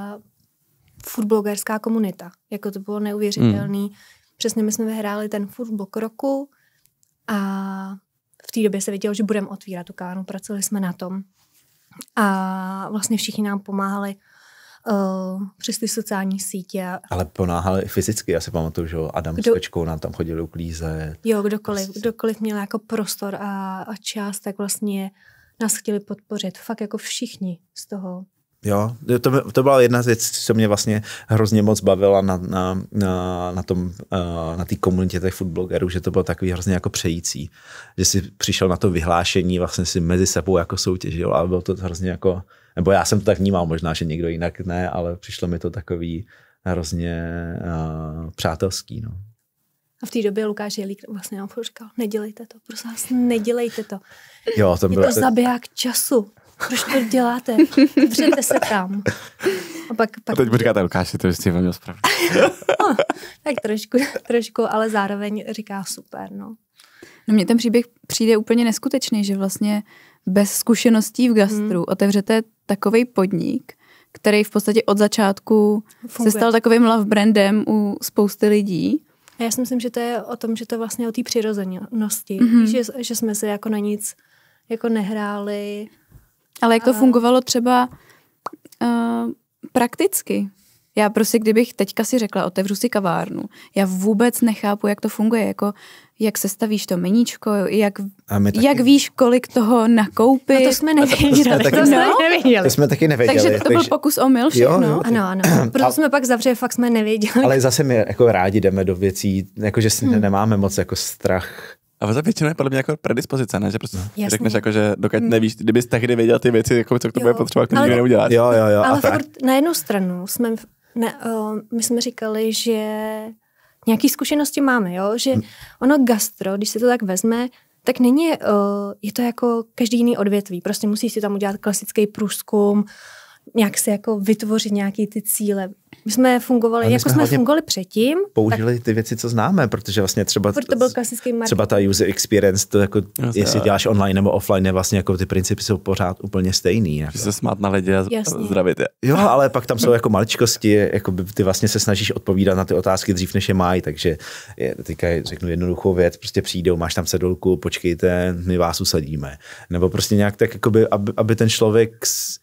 foodblogerská komunita. Jako to bylo neuvěřitelné, mm. Přesně my jsme vyhráli ten furt blok roku a v té době se vědělo, že budeme otvírat tu kánu, pracovali jsme na tom. A vlastně všichni nám pomáhali uh, přes ty sociální sítě. Ale pomáhali i fyzicky, já si pamatuju, že Adam Kdo, s Pečkou nám tam chodil uklízet. Jo, kdokoliv, prostě. kdokoliv měl jako prostor a, a čas, tak vlastně nás chtěli podpořit. Fakt jako všichni z toho Jo, to, to byla jedna z věcí, co mě vlastně hrozně moc bavila na, na, na, na tom, eh, na té komunitě těch foodblogerů, že to bylo takový hrozně jako přející, že si přišel na to vyhlášení, vlastně si mezi sebou jako soutěžil a bylo to hrozně jako, nebo já jsem to tak vnímal možná, že někdo jinak ne, ale přišlo mi to takový hrozně uh, přátelský, no. A v té době Lukáš Jelík vlastně nám říkal, nedělejte to, prosím vás, nedělejte to. Jo, to bylo je to zabiják času. Proč to děláte? Vřete se tam. A, pak, pak... a teď mu říkáte, Lukáši, to jste měl správně. no, tak trošku, trošku, ale zároveň říká super, no. No mně ten příběh přijde úplně neskutečný, že vlastně bez zkušeností v gastru hmm. otevřete takový podnik, který v podstatě od začátku Funguje. se stal takovým love brandem u spousty lidí. A já si myslím, že to je o tom, že to je vlastně o té přirozenosti, mm-hmm. že, že jsme se jako na nic jako nehráli, ale jak to fungovalo třeba uh, prakticky? Já prostě, kdybych teďka si řekla, otevřu si kavárnu, já vůbec nechápu, jak to funguje, jako jak sestavíš to meníčko, jak, jak víš, kolik toho nakoupit. No to jsme nevěděli. To, to, jsme no? to jsme taky nevěděli. Takže to byl takže... pokus o mil všechno. Jo, ano, ano. <clears throat> Proto a... jsme pak zavřeli, fakt jsme nevěděli. Ale zase my jako rádi jdeme do věcí, jakože hmm. nemáme moc jako strach a to většinou je podle mě jako predispozice, ne? Že prostě no. Jasně. řekneš jako, že dokud mm. nevíš, kdybys tehdy věděl ty věci, jako co k tomu jo. je potřeba, to nikdy neuděláš. Jo, jo, jo. Ale fakt na jednu stranu jsme, ne, uh, my jsme říkali, že nějaké zkušenosti máme, jo? že hm. ono gastro, když se to tak vezme, tak není, uh, je to jako každý jiný odvětví. Prostě musíš si tam udělat klasický průzkum, nějak si jako vytvořit nějaký ty cíle. My jsme fungovali, my jako jsme, jsme fungovali předtím. Použili tak, ty věci, co známe, protože vlastně třeba, to byl klasický marketing. třeba ta user experience, to jako, no, jestli děláš online nebo offline, vlastně jako ty principy jsou pořád úplně stejný. Jako. Se smát na lidi a Jasně. zdravit je. Jo, ale pak tam jsou jako maličkosti, jako ty vlastně se snažíš odpovídat na ty otázky dřív, než je mají, takže je, teďka řeknu jednoduchou věc, prostě přijdou, máš tam sedulku, počkejte, my vás usadíme. Nebo prostě nějak tak, jakoby, aby, aby ten člověk s,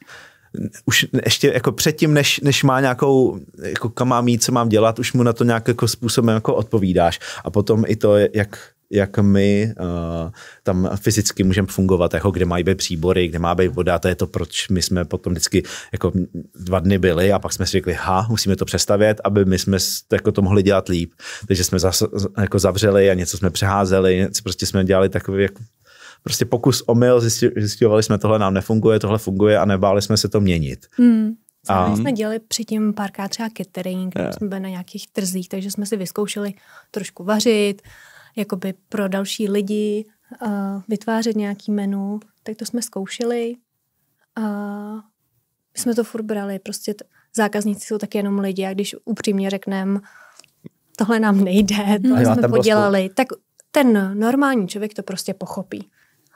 už ještě jako předtím, než, než má nějakou, jako kam mám jít, co mám dělat, už mu na to nějak jako způsobem jako odpovídáš. A potom i to, jak, jak my uh, tam fyzicky můžeme fungovat, jako kde mají být příbory, kde má být voda, to je to, proč my jsme potom vždycky jako dva dny byli a pak jsme si řekli, ha, musíme to přestavět, aby my jsme to, jako to mohli dělat líp. Takže jsme zas, jako zavřeli a něco jsme přeházeli, něco prostě jsme dělali takový jako prostě pokus omyl, zjistili jsme, tohle nám nefunguje, tohle funguje a nebáli jsme se to měnit. Hmm. A... jsme dělali předtím párkrát třeba catering, yeah. jsme byli na nějakých trzích, takže jsme si vyzkoušeli trošku vařit, jakoby pro další lidi, uh, vytvářet nějaký menu, tak to jsme zkoušeli a my jsme to furt brali, prostě t- zákazníci jsou taky jenom lidi a když upřímně řekneme, tohle nám nejde, to hmm. jsme podělali, tak ten normální člověk to prostě pochopí.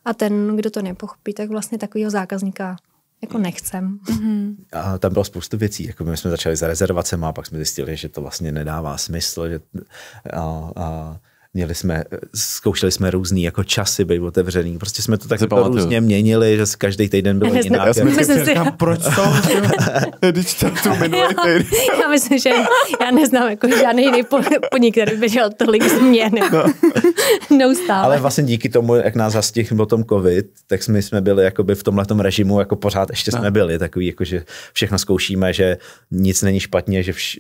A ten, kdo to nepochopí, tak vlastně takového zákazníka jako hmm. nechcem. Mm-hmm. A tam bylo spoustu věcí. Jako my jsme začali za rezervacemi a pak jsme zjistili, že to vlastně nedává smysl. Že, a, a, měli jsme, zkoušeli jsme různý jako časy být otevřený, prostě jsme to tak jako různě měnili, že každý týden byl jiný. Já jsem si říkám, proč to? <laughs> <laughs> Když to tu minulý týden. <laughs> Já myslím, že já neznám jako žádný jiný podnik, který by dělal tolik změn. No. Neustále. Ale vlastně díky tomu, jak nás zastihl potom covid, tak jsme, jsme byli jakoby v tomhle režimu, jako pořád ještě no. jsme byli takový, jako že všechno zkoušíme, že nic není špatně, že vš-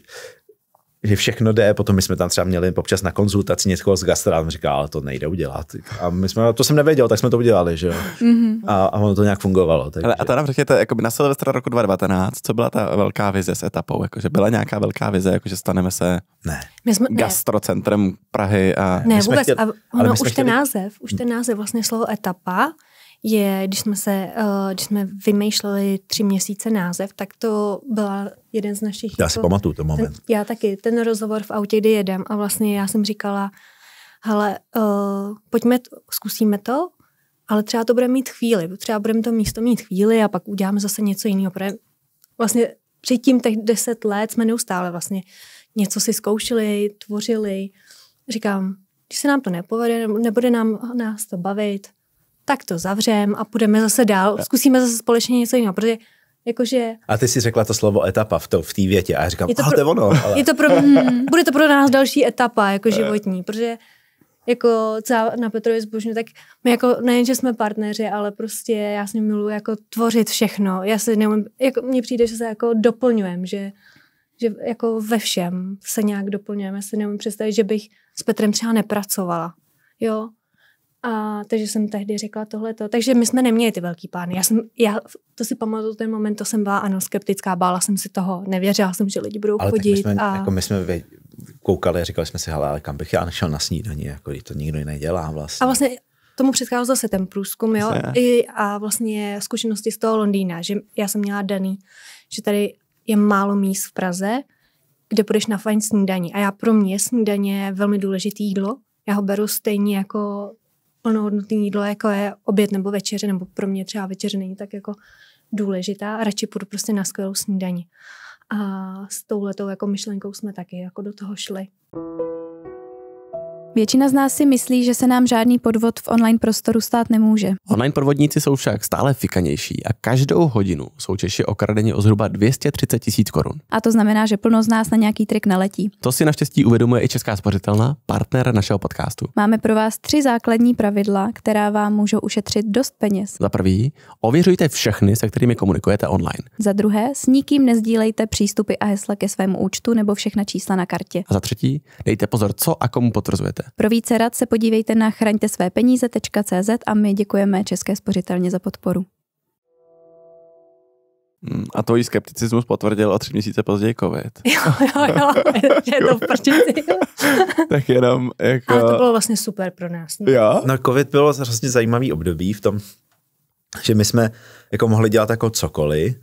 že všechno jde, potom my jsme tam třeba měli občas na konzultaci něco z gastra, on říkal, ale to nejde udělat. A my jsme, to jsem nevěděl, tak jsme to udělali, že jo. Mhm. A, a ono to nějak fungovalo. Takže... Ale a to nám řekněte, jako na Silvestra roku 2019, co byla ta velká vize s etapou? Jakože byla nějaká velká vize, jakože staneme se ne. My jsme, ne. gastrocentrem Prahy a... Ne, my vůbec, chtěli, a ono už chtěli... ten název, už ten název vlastně slovo etapa, je, když jsme, se, eh, když jsme vymýšleli tři měsíce název, tak to byla jeden z našich... Já si jako, pamatuju ten moment. Já taky, ten rozhovor v autě, kdy jedem a vlastně já jsem říkala, hele, uh, pojďme, zkusíme to, ale třeba to bude mít chvíli, třeba budeme to místo mít chvíli a pak uděláme zase něco jiného, vlastně předtím těch deset let jsme neustále vlastně něco si zkoušeli, tvořili. Říkám, když se nám to nepovede, nebude nám nás to bavit, tak to zavřem a půjdeme zase dál, zkusíme zase společně něco jiného, protože Jakože... A ty si řekla to slovo etapa v, té v té větě a já říkám, je to, pro, to je ono. Ale... Je to pro, <laughs> hmm, bude to pro nás další etapa jako eh. životní, protože jako co na Petrovi zbožňu, tak my jako nejen, že jsme partneři, ale prostě já s ním miluji jako tvořit všechno. Já si neumím, jako mně přijde, že se jako doplňujem, že, že jako ve všem se nějak doplňujeme. Já si neumím představit, že bych s Petrem třeba nepracovala. Jo, a, takže jsem tehdy řekla tohleto. Takže my jsme neměli ty velký plány. Já jsem, já to si pamatuju ten moment, to jsem byla ano, skeptická, bála jsem si toho, nevěřila jsem, že lidi budou ale chodit. my jsme, a... jako my jsme vě, koukali, říkali jsme si, ale kam bych já našel na snídaní, jako to nikdo dělá vlastně. A vlastně tomu předcházel zase ten průzkum, jo, vlastně. I, a vlastně zkušenosti z toho Londýna, že já jsem měla daný, že tady je málo míst v Praze, kde půjdeš na fajn snídaní. A já pro mě snídaně je velmi důležité jídlo. Já ho beru stejně jako plnohodnotné jídlo, jako je oběd nebo večeře, nebo pro mě třeba večeře není tak jako důležitá a radši půjdu prostě na skvělou snídaní. A s touhletou jako myšlenkou jsme taky jako do toho šli. Většina z nás si myslí, že se nám žádný podvod v online prostoru stát nemůže. Online podvodníci jsou však stále fikanější a každou hodinu jsou Češi okradeni o zhruba 230 tisíc korun. A to znamená, že plno z nás na nějaký trik naletí. To si naštěstí uvědomuje i Česká spořitelná, partner našeho podcastu. Máme pro vás tři základní pravidla, která vám můžou ušetřit dost peněz. Za prvý, ověřujte všechny, se kterými komunikujete online. Za druhé, s nikým nezdílejte přístupy a hesla ke svému účtu nebo všechna čísla na kartě. A za třetí, dejte pozor, co a komu potvrzujete peníze. Pro více rad se podívejte na chraňte své peníze.cz a my děkujeme České spořitelně za podporu. Hmm, a i skepticismus potvrdil o tři měsíce později covid. Jo, jo, jo, že <laughs> je to v prčici. <laughs> tak jenom jako... Ale to bylo vlastně super pro nás. No. Jo? No covid bylo vlastně zajímavý období v tom, že my jsme jako mohli dělat jako cokoliv,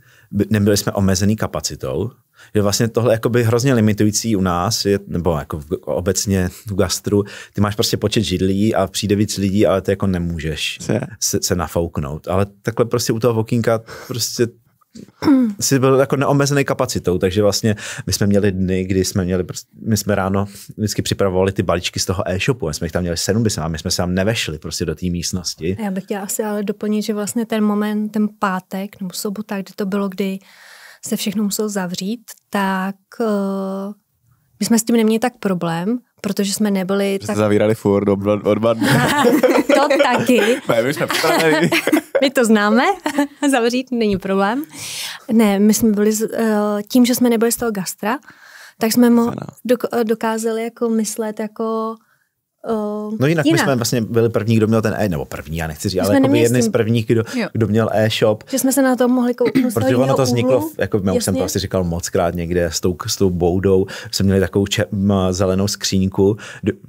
nebyli jsme omezený kapacitou, je vlastně tohle jakoby hrozně limitující u nás, je, nebo jako v, obecně v gastru. Ty máš prostě počet židlí a přijde víc lidí, ale ty jako nemůžeš se, se, se nafouknout. Ale takhle prostě u toho vokínka prostě jsi byl jako neomezený kapacitou, takže vlastně my jsme měli dny, kdy jsme měli, prostě, my jsme ráno vždycky připravovali ty balíčky z toho e-shopu, my jsme jich tam měli 70, my jsme se tam nevešli prostě do té místnosti. Já bych chtěla asi ale doplnit, že vlastně ten moment, ten pátek nebo sobota, kdy to bylo, kdy se všechno muselo zavřít, tak uh, my jsme s tím neměli tak problém, protože jsme nebyli že tak... zavírali furt o dva, o <laughs> to taky. Ne, my jsme připraveni. my to známe, <laughs> zavřít není problém. Ne, my jsme byli, uh, tím, že jsme nebyli z toho gastra, tak jsme mo- dok- dokázali jako myslet jako Uh, no jinak, jinak, my jsme vlastně byli první, kdo měl ten e, nebo první, já nechci říct, ale jako jeden z prvních, kdo, kdo měl e-shop. Že jsme se na to mohli kouknout Protože ono to vzniklo, úhlu. jako já už jsem to asi říkal moc krát někde s tou, s tou boudou, jsme měli takovou če- m, zelenou skřínku,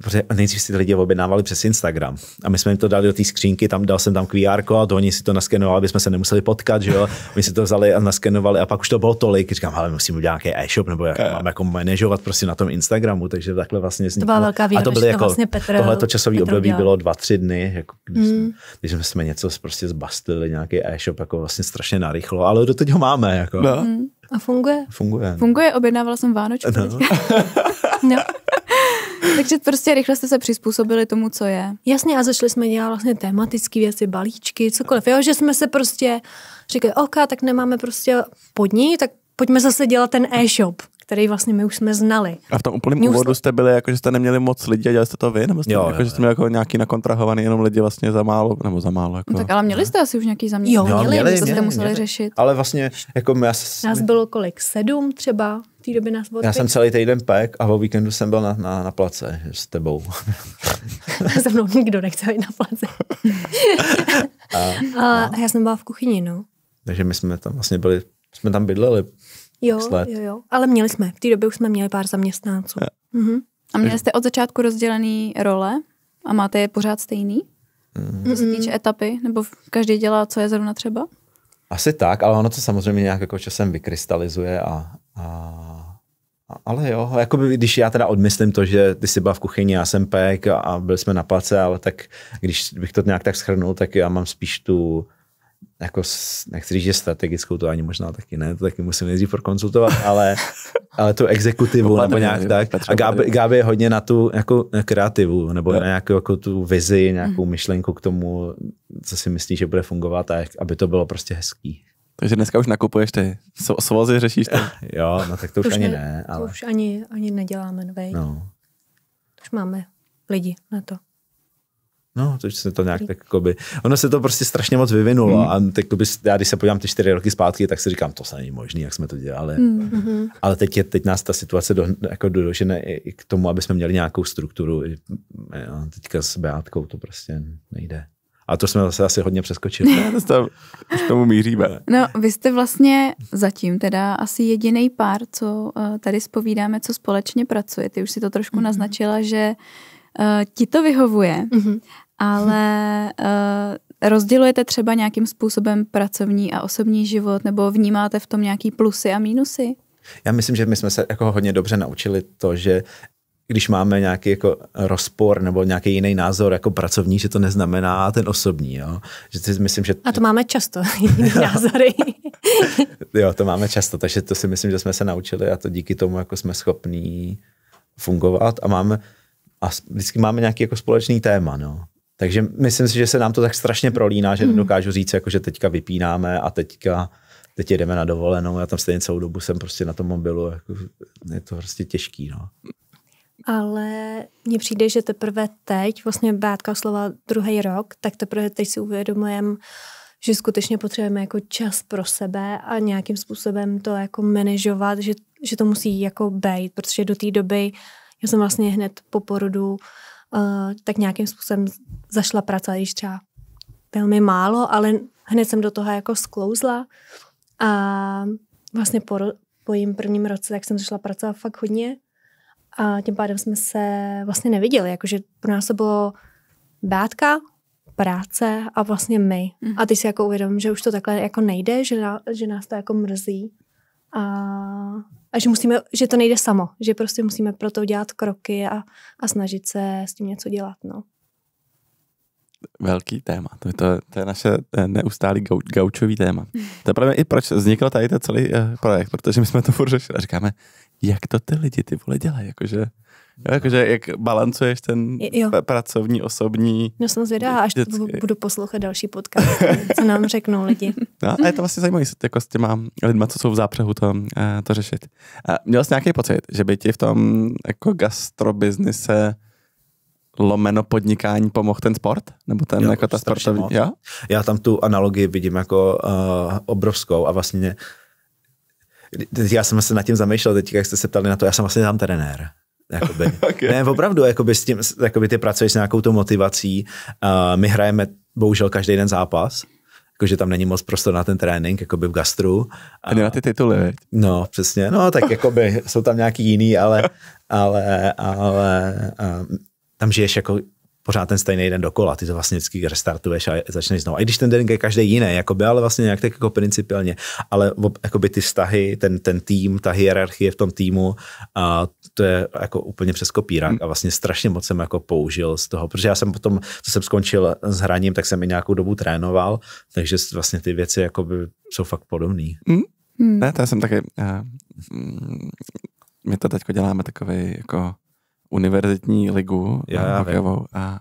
protože nejdřív si ty lidi objednávali přes Instagram a my jsme jim to dali do té skřínky, tam dal jsem tam QR to oni si to naskenovali, aby jsme se nemuseli potkat, že jo, my si to vzali a naskenovali a pak už to bylo tolik, říkám, ale musím udělat nějaký e-shop nebo jak, mám jako manažovat prostě na tom Instagramu, takže takhle vlastně vzniklo. To byla velká výhoda, to byly jako, to vlastně tohleto časové období bylo dva, tři dny, jako když, mm. jsme, hmm. když jsme něco prostě zbastili, nějaký e-shop jako vlastně strašně narychlo, ale do teď ho máme. Jako. No. Mm. A funguje. Funguje. No. Funguje, objednávala jsem Vánočku no. <laughs> no. Takže prostě rychle jste se přizpůsobili tomu, co je. Jasně, a začali jsme dělat vlastně tematické věci, balíčky, cokoliv. Jo, že jsme se prostě říkali, OK, tak nemáme prostě podní, tak pojďme zase dělat ten e-shop který vlastně my už jsme znali. A v tom úplném News... úvodu jste byli, jako, že jste neměli moc lidí a dělali jste to vy? Nebo jste, jo, jako, jo, že jste měli jako nějaký nakontrahovaný jenom lidi vlastně za málo? Nebo za málo jako... no, tak ale měli jste asi už nějaký za Jo, jo, měli, měli, měli jste museli měli. řešit. Ale vlastně, jako my asi... Nás bylo kolik? Sedm třeba? V té nás Já jsem celý týden pek a o víkendu jsem byl na, na, na place s tebou. Se <laughs> mnou nikdo nechce jít na place. a, <laughs> a, a já jsem byla v kuchyni, no. Takže my jsme tam vlastně byli, jsme tam bydleli Jo, let. jo, jo. Ale měli jsme. V té době už jsme měli pár zaměstnanců. Ja. Mhm. A měli jste od začátku rozdělený role a máte je pořád stejný? Mm. Co se týče mhm. etapy, nebo každý dělá, co je zrovna třeba? Asi tak, ale ono to samozřejmě nějak jako časem vykrystalizuje a, a ale jo, jako by, když já teda odmyslím to, že ty jsi byla v kuchyni, já jsem pek a, a byli jsme na place, ale tak když bych to nějak tak shrnul, tak já mám spíš tu jako nechci říct, že strategickou, to ani možná taky ne, to taky musím nejdřív prokonsultovat, ale, ale tu exekutivu nebo nějak jo, tak. a Gáby, Gáby je hodně na tu jako na kreativu nebo jo. na nějakou jako tu vizi, nějakou mhm. myšlenku k tomu, co si myslí, že bude fungovat a jak, aby to bylo prostě hezký. Takže dneska už nakupuješ ty svozy, řešíš to? <laughs> jo, no tak to už, to už ani ne, ne ale... To už ani, ani neděláme, nevej. No. To už máme lidi na to. No, to se to nějak tak by. ono se to prostě strašně moc vyvinulo mm. a tak jakoby, já když se podívám ty čtyři roky zpátky, tak si říkám, to se není možné, jak jsme to dělali. Mm. Ale teď, je, teď nás ta situace do, jako dožene i k tomu, aby jsme měli nějakou strukturu. I, jo, teďka s Beátkou to prostě nejde. A to jsme zase asi hodně přeskočili. Ne, to k tomu míříme. No, vy jste vlastně zatím teda asi jediný pár, co eh, tady spovídáme, co společně pracuje. Ty už si to trošku mm-hmm. naznačila, že Uh, ti to vyhovuje, mm-hmm ale uh, rozdělujete třeba nějakým způsobem pracovní a osobní život, nebo vnímáte v tom nějaký plusy a mínusy? Já myslím, že my jsme se jako hodně dobře naučili to, že když máme nějaký jako rozpor nebo nějaký jiný názor jako pracovní, že to neznamená ten osobní. Jo? Že si myslím, že... A to máme často, <laughs> jiný názory. <laughs> jo, to máme často, takže to si myslím, že jsme se naučili a to díky tomu jako jsme schopní fungovat a máme a vždycky máme nějaký jako společný téma. No. Takže myslím si, že se nám to tak strašně prolíná, že mhm. dokážu říct, jako, že teďka vypínáme a teďka teď jdeme na dovolenou, já tam stejně celou dobu jsem prostě na tom mobilu, jako, je to prostě těžký, no. Ale mně přijde, že teprve teď, vlastně Bátka slova druhý rok, tak teprve teď si uvědomujeme, že skutečně potřebujeme jako čas pro sebe a nějakým způsobem to jako manažovat, že, že to musí jako být, protože do té doby, já jsem vlastně hned po porodu Eh, tak nějakým způsobem zašla pracovat již třeba velmi málo, ale hned jsem do toho jako sklouzla a vlastně po, po jím prvním roce, tak jsem zašla pracovat fakt hodně a tím pádem jsme se vlastně neviděli, jakože pro nás to bylo bátka, práce a vlastně my. Mm. A ty si jako uvědomím, že už to takhle jako nejde, že, na, že nás to jako mrzí a, a že, musíme, že to nejde samo, že prostě musíme pro to dělat kroky a, a snažit se s tím něco dělat. No. Velký téma. To je, to, to je naše neustálý gau, gaučový téma. To je právě i proč vznikl tady ten celý eh, projekt, protože my jsme to furt řešili a říkáme, jak to ty lidi ty vole dělají, jakože Jo, jakože jak balancuješ ten jo. pracovní, osobní. No jsem zvědavá, až to budu poslouchat další podcast, <laughs> co nám řeknou lidi. No, a je to vlastně zajímavé, jako s těma lidma, co jsou v zápřehu to, eh, to řešit. A měl jsi nějaký pocit, že by ti v tom jako gastrobiznise lomeno podnikání pomohl ten sport? Nebo ten jo, jako ta sportovní? Jo? Já tam tu analogii vidím jako uh, obrovskou a vlastně já jsem se nad tím zamýšlel teď, jak jste se ptali na to, já jsem vlastně tam trenér. Jakoby. <laughs> okay. Ne, opravdu, jakoby s tím, jakoby ty pracuješ s nějakou tou motivací. Uh, my hrajeme bohužel každý den zápas, jakože tam není moc prostor na ten trénink, jakoby v gastru. Ani na ty tituly, No, přesně, no tak jakoby jsou tam nějaký jiný, ale, ale, ale a, tam žiješ jako pořád ten stejný den dokola, ty to vlastně vždycky restartuješ a začneš znovu. I když ten den je každý jiný, jakoby, ale vlastně nějak tak jako principiálně, ale jakoby ty vztahy, ten, ten tým, ta hierarchie v tom týmu, a to je jako úplně přes kopírák hmm. a vlastně strašně moc jsem jako použil z toho, protože já jsem potom, co jsem skončil s hraním, tak jsem i nějakou dobu trénoval, takže vlastně ty věci jakoby jsou fakt podobné. Mm. Hmm. Ne, to já jsem taky, uh, my to teď děláme takový jako univerzitní ligu já, já hokejovou a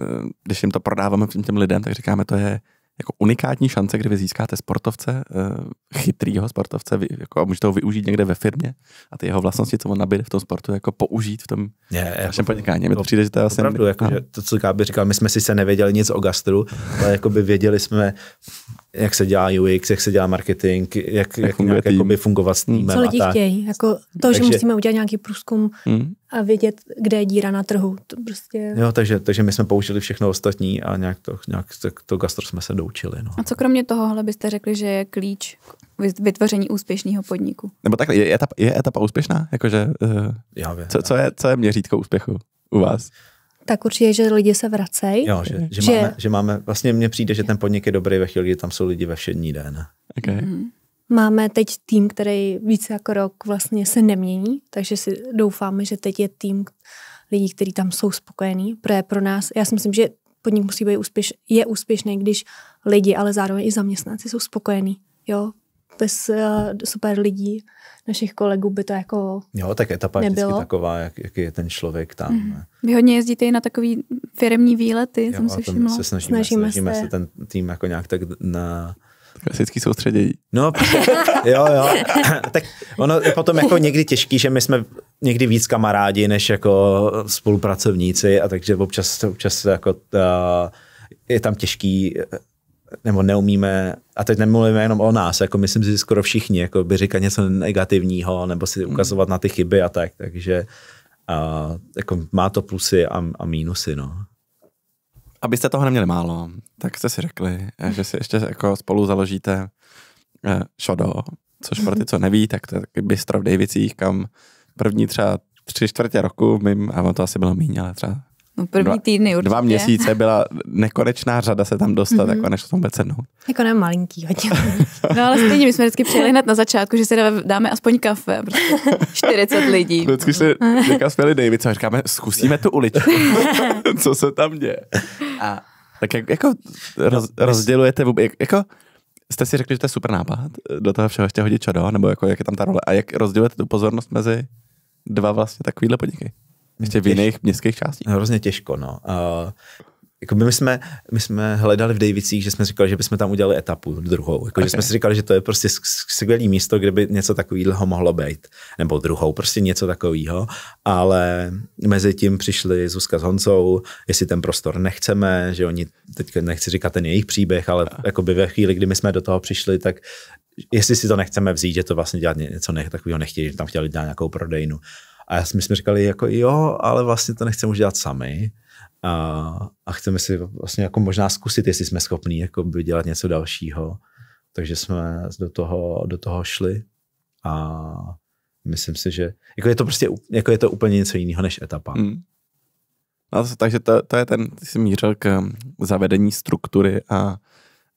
e, když jim to prodáváme těm, těm lidem, tak říkáme, to je jako unikátní šance, kdy vy získáte sportovce, e, chytrýho sportovce, jako, a můžete ho využít někde ve firmě a ty jeho vlastnosti, co on nabíde v tom sportu, jako použít v tom je, našem podnikání. Mně to přijde, že to je vlastně... Opravdu, jako, že to, co Káby říkal, my jsme si se nevěděli nic o gastru, ale jako by věděli jsme jak se dělá UX, jak se dělá marketing, jak, jak, jak nějak tým. jakoby fungovat s hmm. týmem. Co lidi chtějí, jako to, takže, že musíme udělat nějaký průzkum hmm. a vědět, kde je díra na trhu. To prostě... Jo, takže, takže my jsme použili všechno ostatní a nějak to, nějak to, to gastro jsme se doučili. No. A co kromě toho, byste řekli, že je klíč k vytvoření úspěšného podniku? Nebo takhle, je etapa, je etapa úspěšná? Jakože, uh, Já vím, co, co, je, co je měřítko úspěchu u vás? Hmm tak určitě, že lidi se vracejí. Jo, že, že, že, máme, že máme, vlastně mně přijde, že ten podnik je dobrý ve chvíli, kdy tam jsou lidi ve všední den. Okay. Mm-hmm. Máme teď tým, který více jako rok vlastně se nemění, takže si doufáme, že teď je tým lidí, kteří tam jsou spokojení, Pro pro nás, já si myslím, že podnik musí být úspěš, je úspěšný, když lidi, ale zároveň i zaměstnanci jsou spokojení. Jo, bez eh, super lidí, našich kolegů by to jako Jo, tak etapa je taková, jak, jaký je ten člověk tam. Mm. Vy hodně jezdíte i na takový firmní výlety, jo, jsem si všimla. Se snažíme, snažíme, snažíme se. se ten tým jako nějak tak na, klasický soustředění. No, <laughs> jo, jo. <laughs> tak ono je potom jako někdy těžký, že my jsme někdy víc kamarádi, než jako spolupracovníci a takže občas, občas jako ta, eh, je tam těžký eh, nebo neumíme, a teď nemluvíme jenom o nás, jako myslím si, že skoro všichni, jako by říkat něco negativního, nebo si hmm. ukazovat na ty chyby a tak, takže a, jako má to plusy a, a mínusy, no. Abyste toho neměli málo, tak jste si řekli, že si ještě jako spolu založíte eh, šodo, což pro ty, co neví, tak to je takový bistro v Davicích, kam první třeba tři čtvrtě roku, mým, a to asi bylo méně, ale třeba No první dva, týdny určitě. Dva měsíce byla nekonečná řada se tam dostat, mm-hmm. jako než to tam sednout. Jako ne malinký hodně. <laughs> no ale stejně, my jsme vždycky přijeli hned na začátku, že si dáme aspoň kafe, prostě 40 lidí. Vždycky se říká jsme David, co říkáme, zkusíme tu uličku, <laughs> co se tam děje. A tak jak, jako roz, no, rozdělujete vůbec, jako jste si řekli, že to je super nápad, do toho všeho ještě hodit čado, nebo jako jak je tam ta role, a jak rozdělujete tu pozornost mezi dva vlastně takovýhle podniky? Ještě prostě v jiných těž... městských částích. Hrozně těžko, no. Uh, jako my, jsme, my jsme hledali v Davicích, že jsme říkali, že bychom tam udělali etapu druhou. Jako, okay. Že jsme si říkali, že to je prostě skvělé místo, kde by něco takového mohlo být. Nebo druhou, prostě něco takového. Ale mezi tím přišli Zuzka s Honcou, jestli ten prostor nechceme, že oni, teď nechci říkat ten jejich příběh, ale yeah. jako by ve chvíli, kdy my jsme do toho přišli, tak jestli si to nechceme vzít, že to vlastně dělat něco ne, takového nechtějí, že tam chtěli dělat nějakou prodejnu. A my jsme říkali, jako jo, ale vlastně to nechceme už dělat sami a, a chceme si vlastně jako možná zkusit, jestli jsme schopní jako by dělat něco dalšího. Takže jsme do toho, do toho šli a myslím si, že jako je to prostě jako je to úplně něco jiného než etapa. Hmm. No, takže to, to je ten, ty jsi mířil k um, zavedení struktury a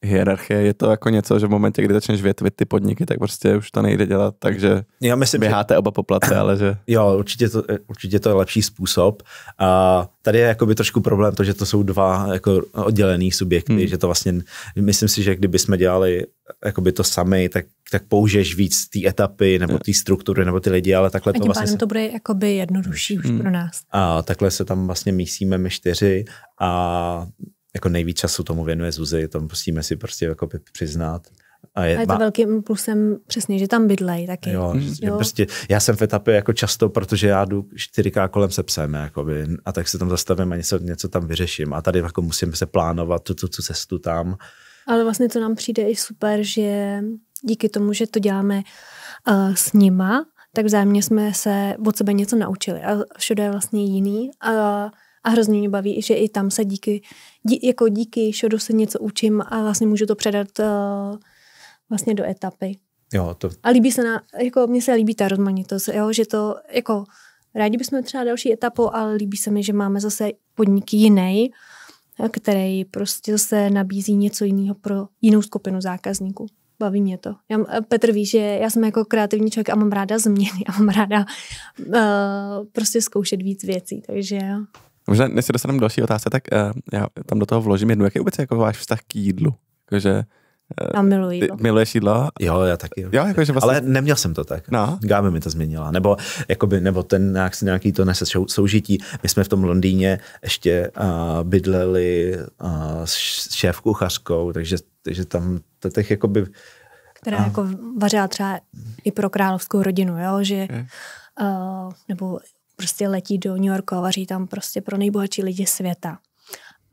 hierarchie, je to jako něco, že v momentě, kdy začneš větvit ty podniky, tak prostě už to nejde dělat, takže Já myslím, běháte že... oba poplace, ale že... <clears throat> Jo, určitě to, určitě to je lepší způsob. A tady je jakoby trošku problém to, že to jsou dva jako oddělený subjekty, hmm. že to vlastně, myslím si, že kdyby jsme dělali jakoby to sami, tak, tak použiješ víc té etapy, nebo té struktury, nebo ty lidi, ale takhle A to vlastně... Se... to bude jakoby jednodušší hmm. už pro nás. A takhle se tam vlastně mísíme my čtyři a jako nejvíc času tomu věnuje Zuzi, to musíme si prostě jako přiznat. A je, a je to má... velkým plusem přesně, že tam bydlej taky. Jo, mm. jo. Prostě, já jsem v etapě jako často, protože já jdu čtyřikrát kolem se psem, jakoby, a tak se tam zastavím a něco, něco tam vyřeším. A tady jako musím se plánovat tu, tu, tu cestu tam. Ale vlastně to nám přijde i super, že díky tomu, že to děláme uh, s nima, tak vzájemně jsme se od sebe něco naučili a všude je vlastně jiný. uh, a hrozně mě baví, že i tam se díky, dí, jako díky šodu se něco učím a vlastně můžu to předat uh, vlastně do etapy. Jo, to... A líbí se na, jako mně se líbí ta rozmanitost, jo, že to jako rádi bychom třeba další etapu, ale líbí se mi, že máme zase podnik jiný, eh, který prostě zase nabízí něco jiného pro jinou skupinu zákazníků. Baví mě to. Já, eh, Petr ví, že já jsem jako kreativní člověk a mám ráda změny <laughs> a mám ráda uh, prostě zkoušet víc věcí, takže Možná, než se dostaneme další otázce, tak uh, já tam do toho vložím jednu. Jaký je vůbec jako váš vztah k jídlu? Jakože, eh, já miluji jídlo. Miluješ jídlo? Jo, já taky. Jo, jako, vlastně... Ale neměl jsem to tak. No. Gáme mi to změnila. Nebo, jakoby, nebo ten nějaký to nese soužití. My jsme v tom Londýně ještě uh, bydleli uh, s šéf kuchařkou, takže, takže tam těch jakoby... Která a... jako vařila třeba i pro královskou rodinu, jo? že okay. uh, nebo prostě letí do New Yorku a vaří tam prostě pro nejbohatší lidi světa.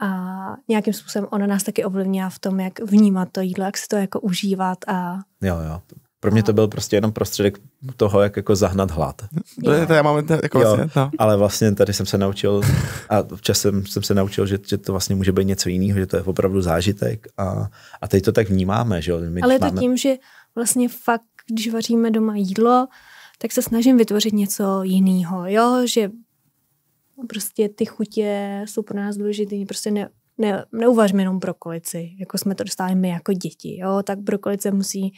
A nějakým způsobem ona nás taky ovlivnila v tom, jak vnímat to jídlo, jak si to jako užívat a... Jo, jo. Pro mě to byl prostě jenom prostředek toho, jak jako zahnat hlad. To je, to já mám jako jo, vlastně, no. Ale vlastně tady jsem se naučil a časem jsem se naučil, že, že to vlastně může být něco jiného, že to je opravdu zážitek a, a teď to tak vnímáme, že jo. My ale je to máme... tím, že vlastně fakt, když vaříme doma jídlo, tak se snažím vytvořit něco jiného, jo, že prostě ty chutě jsou pro nás důležité, prostě ne, ne, neuvažme jenom brokolici, jako jsme to dostali my jako děti, jo, tak brokolice musí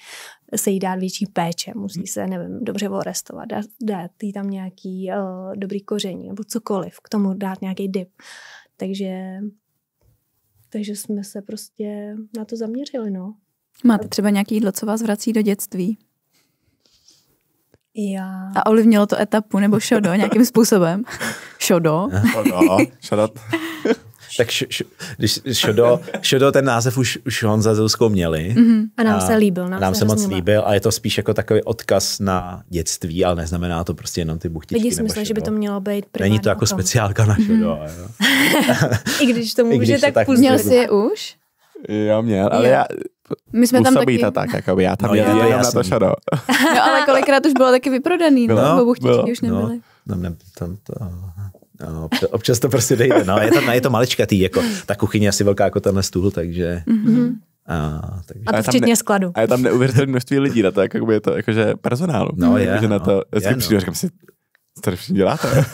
se jí dát větší péče, musí se, nevím, dobře orestovat, dát, dát jí tam nějaký uh, dobrý koření nebo cokoliv, k tomu dát nějaký dip. Takže, takže jsme se prostě na to zaměřili, no. Máte třeba nějaký jídlo, co vás vrací do dětství? Já. A ovlivnilo to etapu nebo šodo nějakým způsobem? šodo. Šodo, <laughs> <laughs> tak š, š, když šodo, šodo, ten název už, už Honza Zuzkou měli. Mm-hmm. A nám a se líbil. Nám, nám se, se moc měla. líbil a je to spíš jako takový odkaz na dětství, ale neznamená to prostě jenom ty buchtičky. Lidi si mysleli, že by to mělo být Není to jako tom. speciálka na šodo. Mhm. Mm-hmm. <laughs> I když to může, tak, tak půl. Měl jsi je už? Jo, měl, ale jo. já my jsme tam taky... to tak, by já tam no, já je, na to šaro. <laughs> no ale kolikrát už bylo taky vyprodaný, no, bylo, no, bohu buchtičky už nebyly. No, tam, no, tam to, No, občas to prostě nejde. No, je, to, je to maličkatý, jako ta kuchyně asi velká jako tenhle stůl, takže... Mm-hmm. A, takže... a to včetně ne, skladu. A je tam neuvěřitelné množství lidí na to, jako je to jakože personálu. No, je, jako, že no, na to, je, no. říkám si, tady všichni děláte.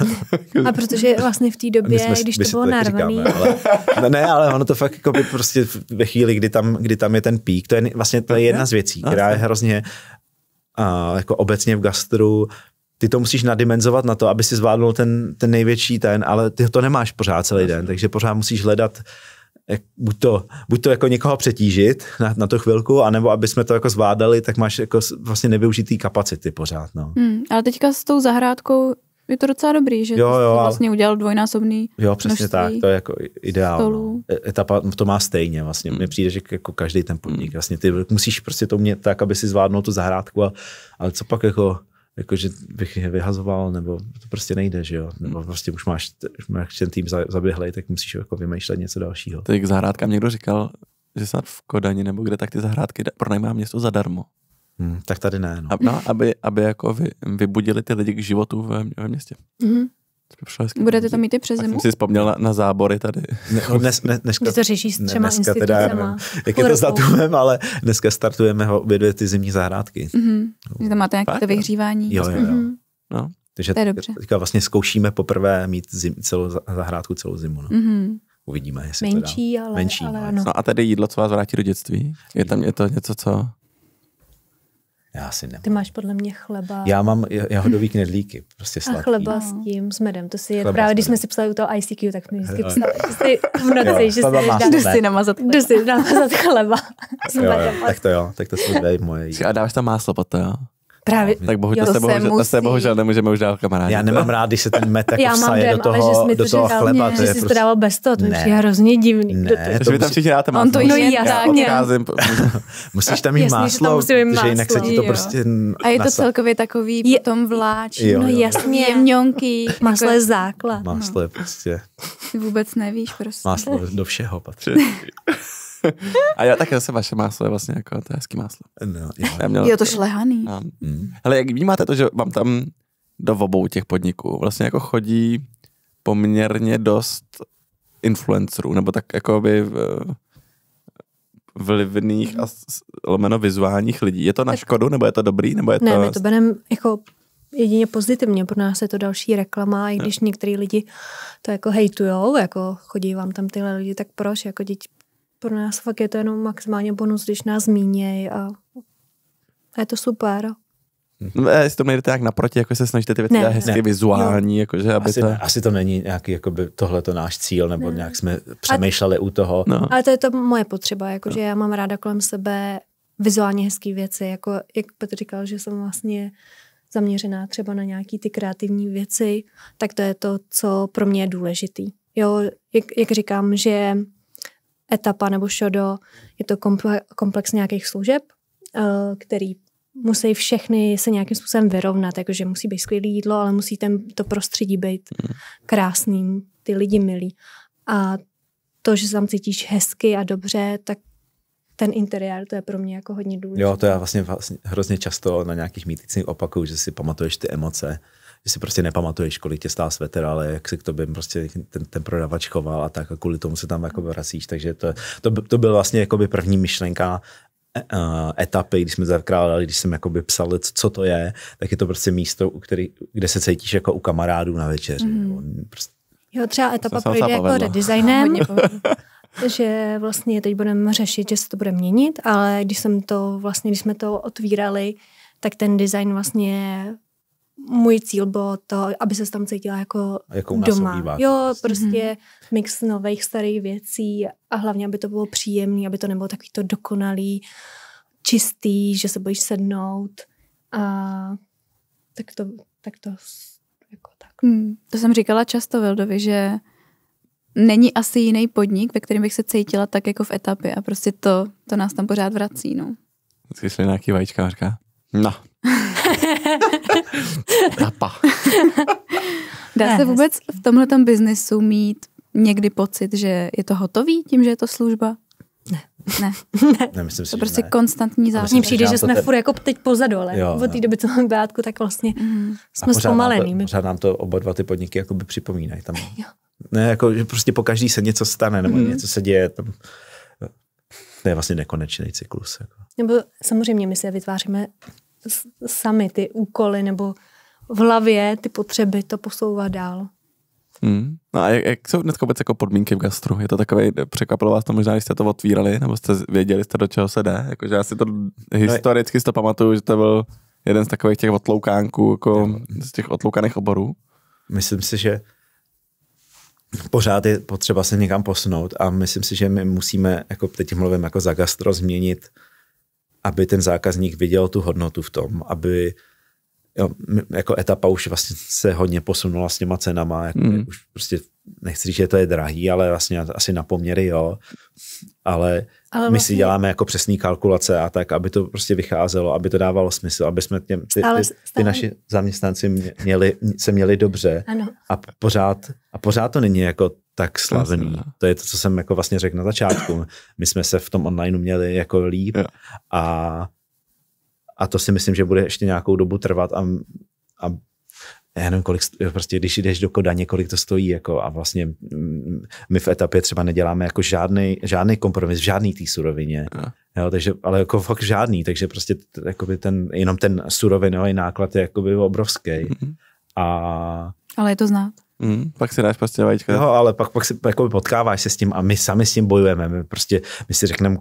a protože vlastně v té době, jsme, když to bylo narvaný. Říkáme, ale, ne, ale ono to fakt jako by prostě ve chvíli, kdy tam, kdy tam je ten pík, to je vlastně to je jedna z věcí, která je hrozně uh, jako obecně v gastru, ty to musíš nadimenzovat na to, aby si zvládnul ten, ten největší ten, ale ty to nemáš pořád celý den, takže pořád musíš hledat uh, buď to, buď to jako někoho přetížit na, na tu chvilku, anebo aby jsme to jako zvládali, tak máš jako vlastně nevyužitý kapacity pořád. No. Hmm, ale teďka s tou zahrádkou je to docela dobrý, že jo, jo, vlastně udělal dvojnásobný Jo, přesně tak, to je jako ideál. No. E, etapa no, to má stejně vlastně. Hmm. Mně přijde, že jako každý ten podnik, hmm. vlastně ty musíš prostě to umět tak, aby si zvládnul tu zahrádku, ale, ale co pak jako jakože bych je vyhazoval, nebo to prostě nejde, že jo? Nebo hmm. prostě už máš, už máš ten tým zaběhlej, tak musíš jako vymýšlet něco dalšího. Tak k zahrádkám někdo říkal, že snad v Kodani nebo kde, tak ty zahrádky pronajímá město zadarmo. Hmm, tak tady ne. No. A, no, aby, aby jako vy, vybudili ty lidi k životu ve, ve městě. Mm-hmm. Budete to mít i přes zimu? Jsem si vzpomněl na, na zábory tady. Ne, <laughs> dnes, ne, dneska, to řeší s třema dneska teda, já nevím, jak je to s datumem, ale dneska startujeme obě dvě ty zimní zahrádky. Mm-hmm. No. Tam máte nějaké to no. vyhřívání. Jo, jo, jo. Mm-hmm. No. Takže to je dobře. teďka vlastně zkoušíme poprvé mít zim, celou zahrádku celou zimu. No. Mm-hmm. Uvidíme, jestli menší, to Ale, menší, ale, ale no. no a tady jídlo, co vás vrátí do dětství? Je tam je to něco, co... Já si nemám. Ty máš podle mě chleba. Já mám jahodový knedlíky, prostě sladký. A chleba s tím, s medem, to si je, právě když jsme si psali u toho ICQ, tak jsme vždycky psali si v noci, jo, že si dáš, jdu si namazat chleba. Jdu si namazat chleba. jo, jo, tak to jo, tak to jsou dvě moje. A dáváš tam máslo pod to, jo? Právě, tak bohužel, se bohužel, musí. se bohužel nemůžeme už dál kamarádi. Já nemám rád, když se ten met jako Já mám dem, do toho, ale že jsi to, toho dál, chleba. Mě, to že jsi prostě... to dával bez toho, to je hrozně divný. Ne, to, to vy tam všichni dáte máslo. On to no, jasně. <laughs> musíš tam jít máslo, že jinak se ti to prostě A je to celkově takový potom vláč. No jasně, mňonký. Máslo je základ. No. Máslo je prostě. Vůbec nevíš prostě. Máslo do všeho patří. <laughs> a já také zase vaše máslo je vlastně jako, to je hezký máslo. No, já měl, jo, to šlehaný. Ale Mm. Hele, jak vnímáte to, že mám tam do obou těch podniků vlastně jako chodí poměrně dost influencerů, nebo tak jako by eh, vlivných a lomeno vizuálních lidí. Je to na škodu, nebo je to dobrý, nebo je to... Ne, my to bereme jako jedině pozitivně, pro nás je to další reklama, i když no. některý lidi to jako hejtujou, jako chodí vám tam tyhle lidi, tak proč, jako děti pro nás fakt je to jenom maximálně bonus, když nás zmínějí a, a je to super. No, jestli to mějte jak naproti, jako se snažíte ty věci hezky vizuální, jo. jakože, aby asi, to... asi to není nějaký, jakoby tohle to náš cíl, nebo ne. nějak jsme přemýšleli a, u toho. No. Ale to je to moje potřeba, jakože no. já mám ráda kolem sebe vizuálně hezké věci, jako jak Petr říkal, že jsem vlastně zaměřená třeba na nějaký ty kreativní věci, tak to je to, co pro mě je důležitý. Jo, jak, jak říkám, že etapa nebo šodo, je to komplex nějakých služeb, eh, který musí všechny se nějakým způsobem vyrovnat, jakože musí být skvělé jídlo, ale musí ten, to prostředí být hmm. krásným, ty lidi milí. A to, že se tam cítíš hezky a dobře, tak ten interiér, to je pro mě jako hodně důležité. Jo, to já vlastně, vlastně hrozně často na nějakých míticích opakuju, že si pamatuješ ty emoce, že si prostě nepamatuješ, kolik tě stál sveter, ale jak se k tobě prostě ten, ten prodavač choval a tak a kvůli tomu se tam jako vracíš, takže to, to, to byl vlastně jakoby první myšlenka e, e, etapy, když jsme zakrádali, když jsem jakoby psal, co to je, tak je to prostě místo, u který, kde se cítíš jako u kamarádů na večeři. Mm. Jo, prostě. jo, třeba etapa projde jako redesignem, <laughs> že vlastně teď budeme řešit, že se to bude měnit, ale když jsem to vlastně, když jsme to otvírali, tak ten design vlastně můj cíl bylo to, aby se tam cítila jako, jako doma. jo, vlastně. prostě mm-hmm. mix nových starých věcí a hlavně, aby to bylo příjemné, aby to nebylo takový to dokonalý, čistý, že se bojíš sednout a tak to, tak to jako tak. Hmm, to jsem říkala často Vildovi, že není asi jiný podnik, ve kterém bych se cítila tak jako v etapě a prostě to, to nás tam pořád vrací, no. Vždycky nějaký vajíčka a no, <laughs> Dá se vůbec v tomhle biznesu mít někdy pocit, že je to hotový tím, že je to služba? Ne. Ne. <laughs> ne. si, to prostě ne. konstantní zážitek. Mně přijde, že jsme ten... furt jako teď pozadu, ale jo, od té doby, co mám Beátku, tak vlastně mm. jsme zpomalení. Nám pořád nám to oba dva ty podniky jakoby připomínají. Tam, <laughs> ne, jako, že prostě po každý se něco stane, nebo mm. něco se děje. Tam, to je vlastně nekonečný cyklus. Jako. Nebo samozřejmě my se vytváříme sami ty úkoly nebo v hlavě ty potřeby to posouvat dál. Hmm. No a jak, jak jsou dneska vůbec jako podmínky v gastru? Je to takové, překvapilo vás to možná, že jste to otvírali, nebo jste věděli jste, do čeho se jde? Jakože já si to historicky si to pamatuju, že to byl jeden z takových těch otloukánků, jako z těch otloukaných oborů. Myslím si, že pořád je potřeba se někam posunout a myslím si, že my musíme, jako teď mluvím jako za gastro, změnit aby ten zákazník viděl tu hodnotu v tom, aby jo, jako etapa už vlastně se hodně posunula s těma cenama, jako mm. už prostě nechci říct, že to je drahý, ale vlastně asi na poměry, jo. Ale ale vlastně... My si vlastně- děláme jako přesné kalkulace a tak, aby to prostě vycházelo, aby to dávalo smysl, aby jsme těm, ty, ty, ty, ty naši zaměstnanci měli, se měli dobře ano. a pořád a pořád to není jako tak slavný. No. to je to, co jsem jako vlastně řekl na začátku. My jsme se v tom online měli jako líp a, a to si myslím, že bude ještě nějakou dobu trvat a, a já nevím, kolik, prostě když jdeš do Kodaně, kolik to stojí, jako a vlastně mm, my v etapě třeba neděláme jako žádný, žádný kompromis v žádný té surovině. A. Jo, takže, ale jako fakt žádný, takže prostě jakoby ten, jenom ten surovinový náklad je jakoby obrovský. Mm-hmm. A... Ale je to znát. Mm, pak si dáš prostě vajíčka. No, ale pak, pak si jako potkáváš se s tím a my sami s tím bojujeme. My prostě, my si řekneme,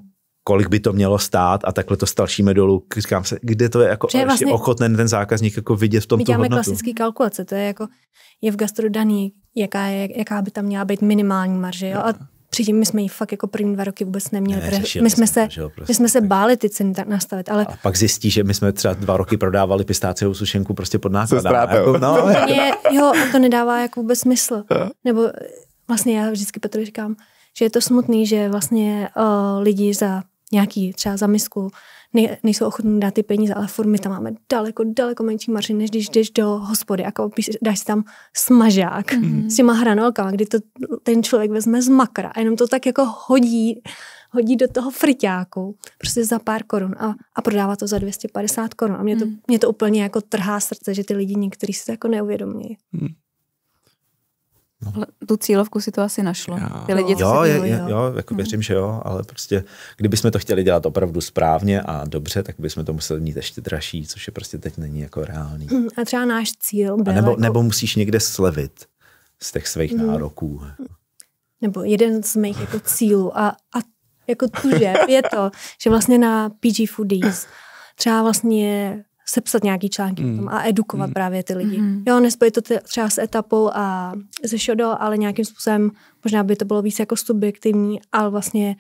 kolik by to mělo stát a takhle to stalšíme dolů. Říkám se, kde to je jako je vlastně, ochotný ten zákazník jako vidět v tom My děláme hodnotu. klasický kalkulace, to je jako, je v gastro daný, jaká, je, jaká by tam měla být minimální marže, jo? A Přitím my jsme ji fakt jako první dva roky vůbec neměli. Ne, řešili, my, jsme se, žil, prostě, my jsme prostě se báli ty ceny tak nastavit. Ale... A pak zjistí, že my jsme třeba dva roky prodávali pistáciovou sušenku prostě pod nákladem. Jako, no, Mě, <laughs> jo, to nedává jako vůbec smysl. Nebo eh, vlastně já vždycky Petru říkám, že je to smutný, že vlastně uh, lidi za nějaký třeba misku, ne, nejsou ochotní dát ty peníze, ale furt my tam máme daleko, daleko menší marži, než když jdeš do hospody a koupíš, dáš tam smažák mm-hmm. s těma hranolkama, kdy to ten člověk vezme z makra a jenom to tak jako hodí, hodí do toho friťáku prostě za pár korun a, a prodává to za 250 korun a mě to, mm. mě to úplně jako trhá srdce, že ty lidi někteří si to jako neuvědomí. Mm. No. Ale tu cílovku si to asi našlo. Já, Ty lidi, jo, jo, dělali, jo, jo, jako hmm. věřím, že jo, ale prostě, kdybychom to chtěli dělat opravdu správně a dobře, tak bychom to museli mít ještě dražší, což je prostě teď není jako reálný. Hmm, a třeba náš cíl byl... A nebo, jako... nebo musíš někde slevit z těch svých hmm. nároků. Nebo jeden z mých jako cílů a, a jako tužeb je to, že vlastně na PG Foodies třeba vlastně sepsat nějaký články mm. tom a edukovat mm. právě ty lidi. Mm. Jo, nespojit to třeba s etapou a ze šodo, ale nějakým způsobem možná by to bylo víc jako subjektivní, ale vlastně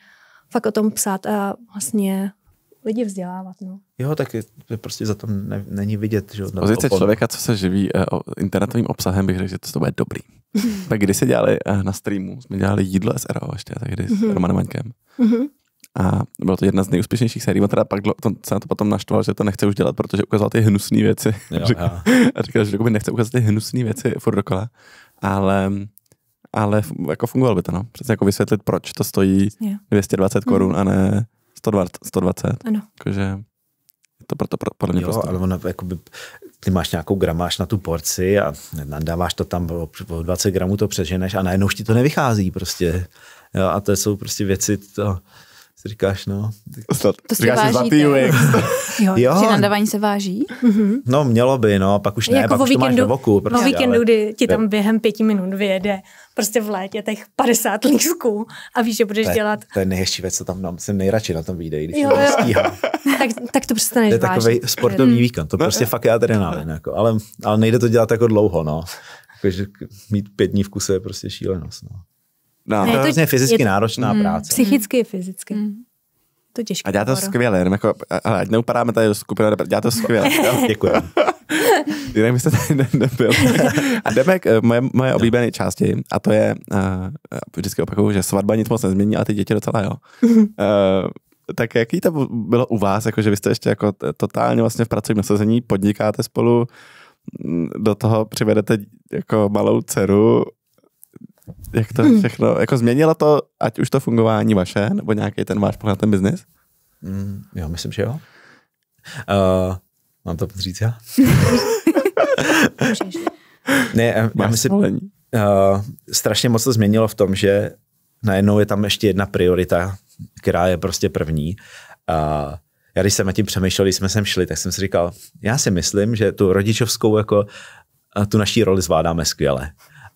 fakt o tom psát a vlastně lidi vzdělávat. No. Jo, tak je, prostě za to ne, není vidět. Že, Pozice opon. člověka, co se živí uh, internetovým obsahem, bych řekl, že to bude dobrý. <laughs> tak když se dělali uh, na streamu, jsme dělali jídlo SRO ještě, tak když s mhm. Romanem Maňkem. Mhm. A byla to jedna z nejúspěšnějších sérií. On teda pak to, se na to potom naštval, že to nechce už dělat, protože ukázal ty hnusné věci. Jo, a, <laughs> a říkal, že nechce ukázat ty hnusné věci furt dokola. Ale ale jako fungovalo by to, no. Přesně jako vysvětlit, proč to stojí yeah. 220 korun mhm. a ne 120. 120. Ano. Jakože to proto pro, podle mě jo, prostě. ale ono, jakoby, ty máš nějakou gramáž na tu porci a nadáváš to tam, o 20 gramů to přeženeš a najednou už ti to nevychází prostě. Jo, a to jsou prostě věci, to, si říkáš, no. To si váží. Zlatý UX. jo, jo. Že nadávání se váží? Mhm. No mělo by, no, pak už ne, jako pak už víkendu, to máš do boku. Prostě, no víkendu, kdy ti tam během pěti minut vyjede prostě v létě těch 50 lísků a víš, že budeš to je, dělat. To je nejhezčí věc, co tam mám, jsem nejradši na tom videí, když jo, to stíhám. <laughs> tak, tak to prostě přestaneš To je takový sportovní mm. víkend, to no. prostě fakt je adrenalin, jako, ale, ale nejde to dělat jako dlouho, no. Jakože mít pět dní v kuse je prostě šílenost, no. No. Ne, to je fyzicky je to, náročná mm, práce. Psychicky, fyzicky. Mm. To je těžké. A dělá to poro. skvěle, jenom jako, ale ať neupadáme tady do skupiny, dělá to skvěle. <laughs> Děkuji. <laughs> Jinak byste tady ne, nebyl. A jdeme k eh, moje, moje oblíbené části, a to je, uh, vždycky opakuju, že svatba nic moc nezmění, ale ty děti docela jo. Uh, <laughs> tak jaký to bylo u vás, jako, že vy jste ještě jako totálně vlastně v pracovním nasazení, podnikáte spolu, mm, do toho přivedete jako malou dceru jak to hmm. všechno, jako změnilo to, ať už to fungování vaše, nebo nějaký ten váš pohled na ten biznis? Mm, jo, myslím, že jo. Uh, mám to říct já? ne, já myslím, uh, strašně moc to změnilo v tom, že najednou je tam ještě jedna priorita, která je prostě první. A uh, eh, já když jsem na tím přemýšlel, když jsme sem šli, tak jsem si říkal, já si myslím, že tu rodičovskou jako tu naší roli zvládáme skvěle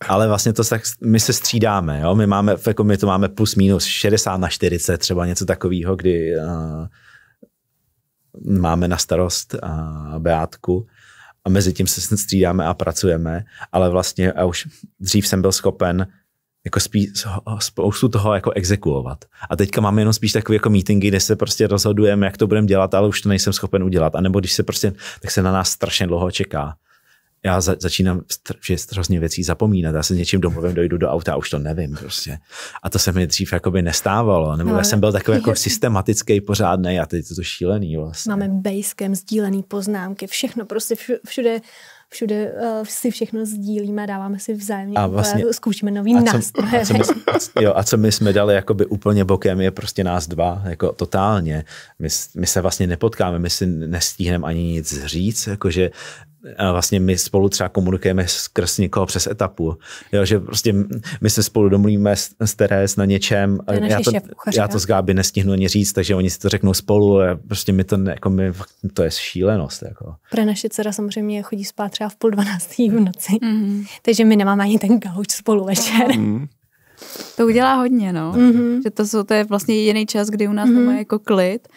ale vlastně to tak, my se střídáme, jo? My, máme, jako my to máme plus minus 60 na 40, třeba něco takového, kdy uh, máme na starost uh, Beátku a mezi tím se střídáme a pracujeme, ale vlastně a už dřív jsem byl schopen jako spíš spoustu toho jako exekuovat. A teďka máme jenom spíš takové jako meetingy, kde se prostě rozhodujeme, jak to budeme dělat, ale už to nejsem schopen udělat. A nebo když se prostě, tak se na nás strašně dlouho čeká já za, začínám že hrozně věcí zapomínat. Já se s něčím domovem dojdu do auta a už to nevím prostě. A to se mi dřív jakoby nestávalo. Nebo no, já jsem byl takový <laughs> jako systematický, pořádný a teď je to šílený vlastně. Máme basecamp, sdílený poznámky, všechno prostě všude všude uh, si všechno sdílíme, dáváme si vzájemně, a vlastně, úplně, zkoušíme nový a co, nástroje. A co, my, a, jo, a co my jsme dali jakoby úplně bokem, je prostě nás dva, jako totálně. My, my se vlastně nepotkáme, my si nestíhneme ani nic říct, jakože a vlastně my spolu třeba komunikujeme skrz někoho přes etapu. Jo, že prostě my se spolu domluvíme s, s Teres na něčem. To já, to, já to z Gáby nestihnu ani říct, takže oni si to řeknou spolu. A prostě my to, jako my, to je šílenost. Jako. Pro naše dcera samozřejmě chodí spát třeba v půl dvanáctý v noci. Mm-hmm. Takže my nemáme ani ten gauč spolu večer. Mm-hmm. To udělá hodně, no. Mm-hmm. Že to, jsou, to je vlastně jediný čas, kdy u nás mm-hmm. doma jako klid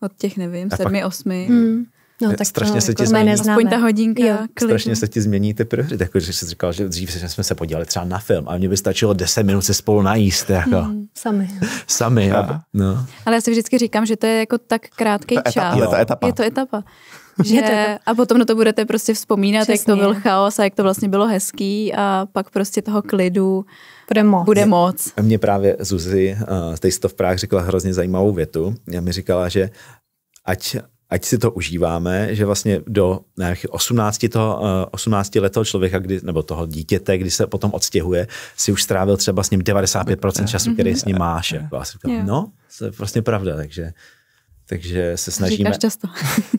od těch, nevím, a sedmi, pak, osmi. Mm. No, tak strašně to, se jako ti změní. Aspoň ta hodinka. Jo, strašně se ti změní ty prohry. Jako, že jsi říkal, že dřív jsme se podívali třeba na film a mně by stačilo 10 minut se spolu najíst. Jako. Hmm, sami. sami. A, no. Ale já si vždycky říkám, že to je jako tak krátký ta čas. Je to etapa. Je to etapa. Že, <laughs> je to etapa. a potom na to budete prostě vzpomínat, Přesně. jak to byl chaos a jak to vlastně bylo hezký a pak prostě toho klidu bude moc. Bude moc. Mě, právě Zuzi eh, z uh, to v Prách říkala hrozně zajímavou větu. Já mi říkala, že ať ať si to užíváme, že vlastně do 18, toho, 18 eh, letého člověka, kdy, nebo toho dítěte, kdy se potom odstěhuje, si už strávil třeba s ním 95% času, mhm. který s ním máš. Mhm. Jako. asi, si no, to je prostě pravda, takže, takže se snažíme. Říkáš často.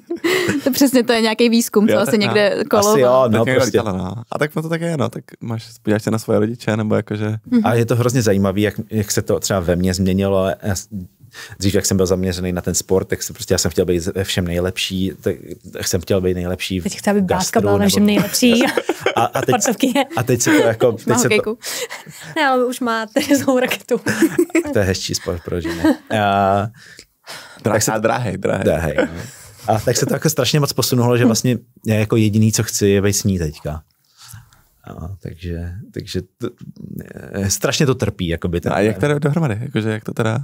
<laughs> to přesně, to je nějaký výzkum, co jo, vlastně asi někde kolo. Asi jo, no, tak prostě. Dělá, no. A tak to také je, no, tak máš, podíváš se na svoje rodiče, nebo jakože... Mm-hmm. A je to hrozně zajímavé, jak, jak, se to třeba ve mně změnilo, dřív, jak jsem byl zaměřený na ten sport, tak jsem, prostě já jsem chtěl být ve všem nejlepší, tak jsem chtěl být nejlepší v Teď chtěl být báska byla ve všem nejlepší. <laughs> a, a, <laughs> teď, a teď se to jako... Teď se to... Ne, ale už má tenisovou raketu. <laughs> to je hezčí sport pro ženy. A, Drahé, tak se, a drahej, drahej. drahej no. A tak se to jako strašně moc posunulo, že vlastně já jako jediný, co chci, je být s ní teďka. A, takže takže to, strašně to trpí. Jakoby, ten, a jak to dohromady? Jakože, jak to teda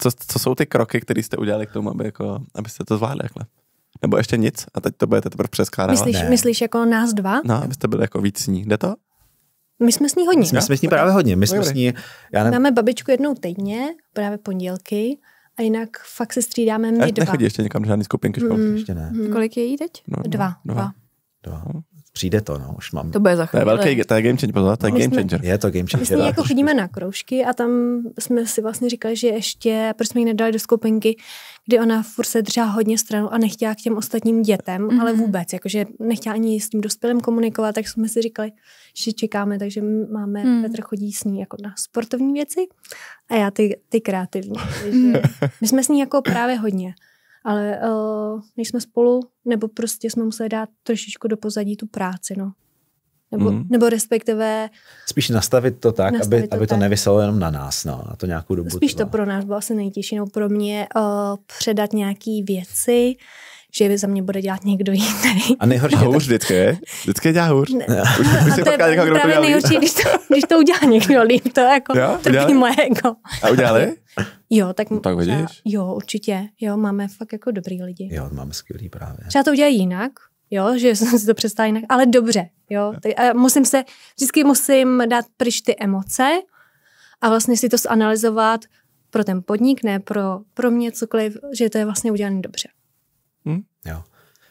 co, co jsou ty kroky, které jste udělali k tomu, aby jako, abyste to zvládli takhle? Nebo ještě nic a teď to budete teprve přeskládat? Myslíš, ne. myslíš jako nás dva? No, abyste byli jako víc s ní. Jde to? My jsme s ní hodně. My jsme s ní právě hodně. My jsme s ní, já ne... Máme babičku jednou týdně, právě pondělky, a jinak fakt se střídáme my dva. Nechodí ještě někam žádný skupinky školky? Mm, ještě ne. Mm. Kolik je jí teď? No, dva. Dva. dva. dva. No přijde to, no, už mám. To bude za chvíli. To je velký, to je game changer, pozor, to je game changer. je to game changer. My jsme jako chodíme na kroužky a tam jsme si vlastně říkali, že ještě, proč jsme ji nedali do skupinky, kdy ona furt se držá hodně stranu a nechtěla k těm ostatním dětem, mm-hmm. ale vůbec, jakože nechtěla ani s tím dospělým komunikovat, tak jsme si říkali, že čekáme, takže máme, mm. Petr chodí s ní jako na sportovní věci a já ty, ty kreativní. <laughs> Takže my jsme s ní jako právě hodně ale uh, eh, nejsme spolu, nebo prostě jsme museli dát trošičku do pozadí tu práci, no. Nebo, mm. nebo respektive... Spíš nastavit to tak, nastavit aby to, aby to tak. nevyselo jenom na nás, no, na to nějakou dobu. Spíš třeba. to pro nás bylo asi nejtěžší, nebo pro mě uh, předat nějaký věci, že by za mě bude dělat někdo jiný. A nejhorší to... hůř vždycky Vždycky dělá hůř. Ne. Už, <laughs> a to je právě nejhorší, když to, když to udělá někdo líp. To je jako jo, trpí moje ego. A udělali? <laughs> Jo, tak, no, tak vidíš? Třeba, jo, určitě. Jo, máme fakt jako dobrý lidi. Jo, máme skvělý právě. Třeba to udělají jinak, jo, že jsem <laughs> si to představila jinak, ale dobře, jo. Tak, a musím se, vždycky musím dát pryč ty emoce a vlastně si to zanalizovat pro ten podnik, ne pro, pro mě cokoliv, že to je vlastně udělané dobře. Hm? Jo.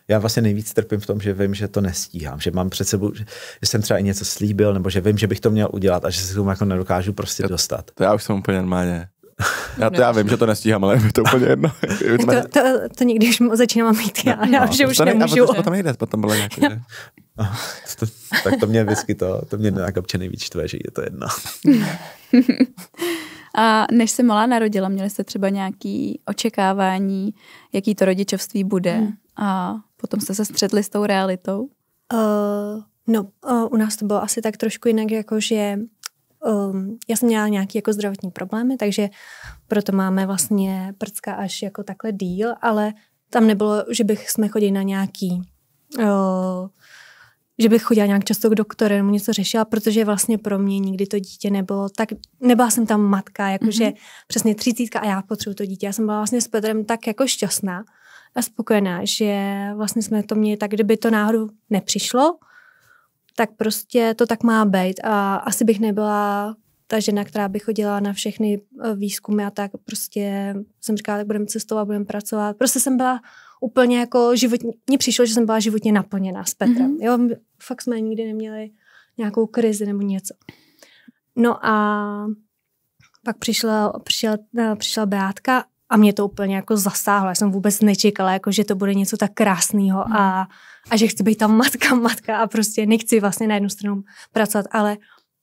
Já vlastně nejvíc trpím v tom, že vím, že to nestíhám, že mám před sebou, že jsem třeba i něco slíbil, nebo že vím, že bych to měl udělat a že se tomu jako nedokážu prostě to, dostat. To já už jsem úplně normálně já to já vím, že to nestíhám, ale je to úplně jedno. <laughs> to, to, to někdy už začínám mít já, no, já no, že už to ne, nemůžu. A to potom nejde, potom bylo nějaké, <laughs> ah, to, tak to mě vždycky to, to mě nějak občas nejvíc čtve, že je to jedno. <laughs> A než se malá narodila, měli jste třeba nějaký očekávání, jaký to rodičovství bude hmm. a potom jste se střetli s tou realitou? Uh, no, uh, u nás to bylo asi tak trošku jinak, jakože um, já jsem měla nějaké jako zdravotní problémy, takže proto máme vlastně prcka až jako takhle díl, ale tam nebylo, že bych jsme chodili na nějaký, uh, že bych chodila nějak často k doktoru nebo něco řešila, protože vlastně pro mě nikdy to dítě nebylo tak, nebyla jsem tam matka, jakože mm-hmm. přesně třicítka a já potřebuji to dítě. Já jsem byla vlastně s Petrem tak jako šťastná a spokojená, že vlastně jsme to měli tak, kdyby to náhodou nepřišlo, tak prostě to tak má být. A asi bych nebyla ta žena, která by chodila na všechny e, výzkumy a tak prostě jsem říkala, tak budeme cestovat, budeme pracovat. Prostě jsem byla úplně jako životně, mně přišlo, že jsem byla životně naplněná s Petrem. Mm-hmm. Jo, fakt jsme nikdy neměli nějakou krizi nebo něco. No a pak přišla, přišla, e, přišla Beátka a mě to úplně jako zasáhlo. Já jsem vůbec nečekala, jako, že to bude něco tak krásného a, hmm. a že chci být tam matka, <laughs> matka a prostě nechci vlastně na jednu stranu pracovat, ale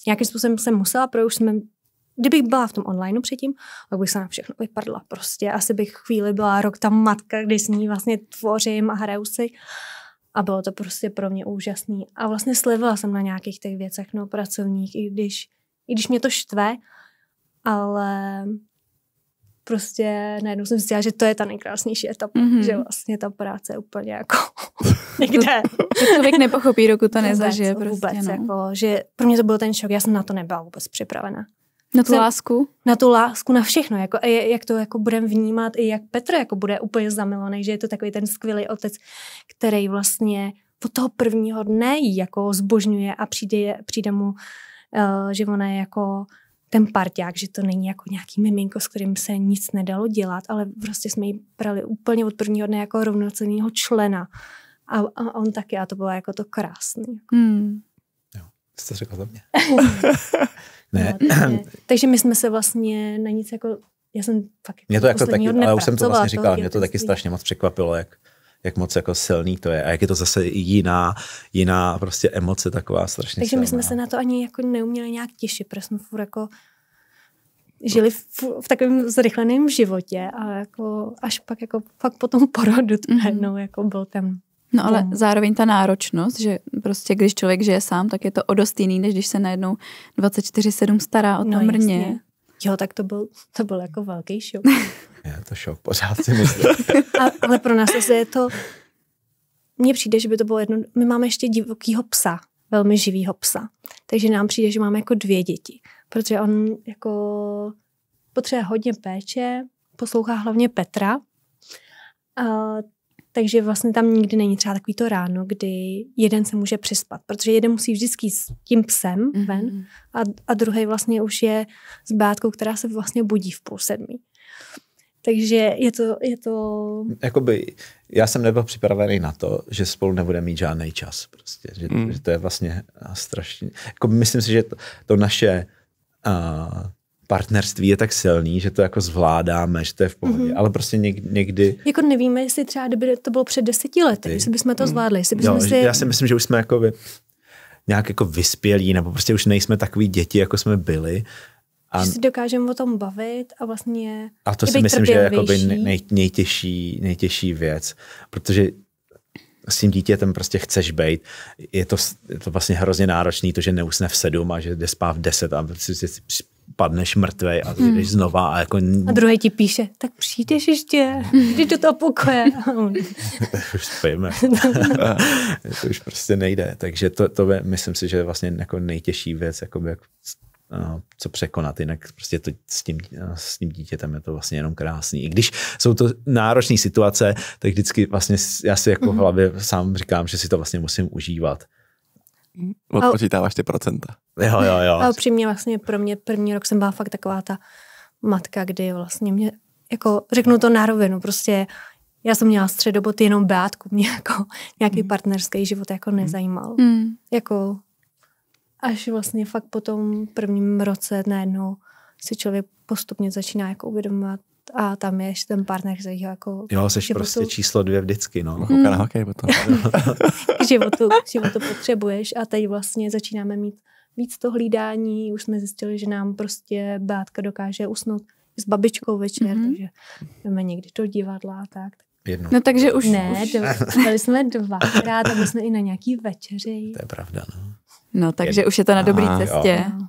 nějakým způsobem jsem musela, protože už jsme kdybych byla v tom onlineu předtím, tak bych se na všechno vypadla prostě. Asi bych chvíli byla rok tam matka, kdy s ní vlastně tvořím a hraju si. A bylo to prostě pro mě úžasný. A vlastně slevila jsem na nějakých těch věcech, no pracovních, i když, i když mě to štve, ale prostě najednou jsem si že to je ta nejkrásnější etapa, mm-hmm. že vlastně ta práce je úplně jako <laughs> někde. To člověk nepochopí, dokud to nezažije. Vůbec, prostě, vůbec no. jako, že pro mě to byl ten šok, já jsem na to nebyla vůbec připravena. Na tu jsem, lásku? Na tu lásku, na všechno. Jako, jak to jako budeme vnímat, i jak Petr jako bude úplně zamilovaný, že je to takový ten skvělý otec, který vlastně od toho prvního dne jako zbožňuje a přijde, přijde mu, uh, že ona je jako ten parťák, že to není jako nějaký miminko, s kterým se nic nedalo dělat, ale prostě jsme ji brali úplně od prvního dne jako rovnocenného člena. A, a on taky, a to bylo jako to krásný. Hmm. Jo, jste řekla za mě. <laughs> ne. No, takže, takže my jsme se vlastně na nic jako já jsem fakt mě jako to jako taky, ale už jsem to vlastně říkal, mě to taky strašně moc překvapilo, jak jak moc jako silný to je a jak je to zase jiná, jiná prostě emoce taková strašně Takže silná. my jsme se na to ani jako neuměli nějak těšit, protože jsme furt jako žili v, v takovém zrychleném životě a jako až pak jako fakt po tom porodu to mm. jako byl tam. No ale no. zároveň ta náročnost, že prostě když člověk žije sám, tak je to o dost jiný, než když se najednou 24-7 stará o to no, mrně. Jasně. Jo, tak to byl, to byl jako velký šok. <laughs> Je to šok, pořád si myslím. A, ale pro nás je to, mně přijde, že by to bylo jedno, my máme ještě divokýho psa, velmi živýho psa, takže nám přijde, že máme jako dvě děti, protože on jako potřebuje hodně péče, poslouchá hlavně Petra, a takže vlastně tam nikdy není třeba takový to ráno, kdy jeden se může přespat, protože jeden musí vždycky s tím psem mhm. ven a, a druhý vlastně už je s bátkou, která se vlastně budí v půl sedmi. Takže je to, je to... Jakoby, já jsem nebyl připravený na to, že spolu nebude mít žádný čas. Prostě, že, mm. že to je vlastně strašně... Jako myslím si, že to, to naše uh, partnerství je tak silný, že to jako zvládáme, že to je v pohodě, mm-hmm. ale prostě někdy, Jako nevíme, jestli třeba, kdyby to bylo před deseti lety, jestli bychom to mhm. zvládli, jestli bychom si... Já si myslím, že už jsme jako vy, nějak jako vyspělí, nebo prostě už nejsme takový děti, jako jsme byli. A... Že si dokážeme o tom bavit a vlastně A to si myslím, že je jako nej, nejtěžší, nejtěžší věc, protože s tím dítětem prostě chceš být. Je to, je to vlastně hrozně náročný, to, že neusne v sedm a že jde spát v deset a prostě si padneš mrtvej a hmm. jdeš hmm. znova. A, jako... a druhý ti píše, tak přijdeš ještě, jdi do toho pokoje. <laughs> už spíme. <laughs> to už prostě nejde. Takže to, to je, myslím si, že je vlastně jako nejtěžší věc, jakoby, jak, no, co překonat, jinak prostě to s tím, s tím dítětem je to vlastně jenom krásný. I když jsou to náročné situace, tak vždycky vlastně já si jako v mhm. hlavě sám říkám, že si to vlastně musím užívat. Odpočítáváš ty procenta. Jo, jo, jo. A upřímně vlastně pro mě první rok jsem byla fakt taková ta matka, kdy vlastně mě, jako řeknu to na rovinu, prostě já jsem měla středobot jenom bátku, mě jako nějaký mm. partnerský život jako mm. nezajímal. Mm. Jako až vlastně fakt po tom prvním roce najednou si člověk postupně začíná jako uvědomovat, a tam ještě ten partner, který ho jako... Jo, jsi životu... prostě číslo dvě vždycky, no. Mm. Jako na hokej potom. <laughs> k životu, k životu potřebuješ a teď vlastně začínáme mít víc to hlídání, už jsme zjistili, že nám prostě Bátka dokáže usnout s babičkou večer, mm-hmm. takže jdeme někdy do divadla a tak. Jednou. No takže už. Ne, už. byli jsme dvakrát a byli jsme i na nějaký večeři. To je pravda, no. No takže tak už je to na dobrý Aha, cestě. Jo. No.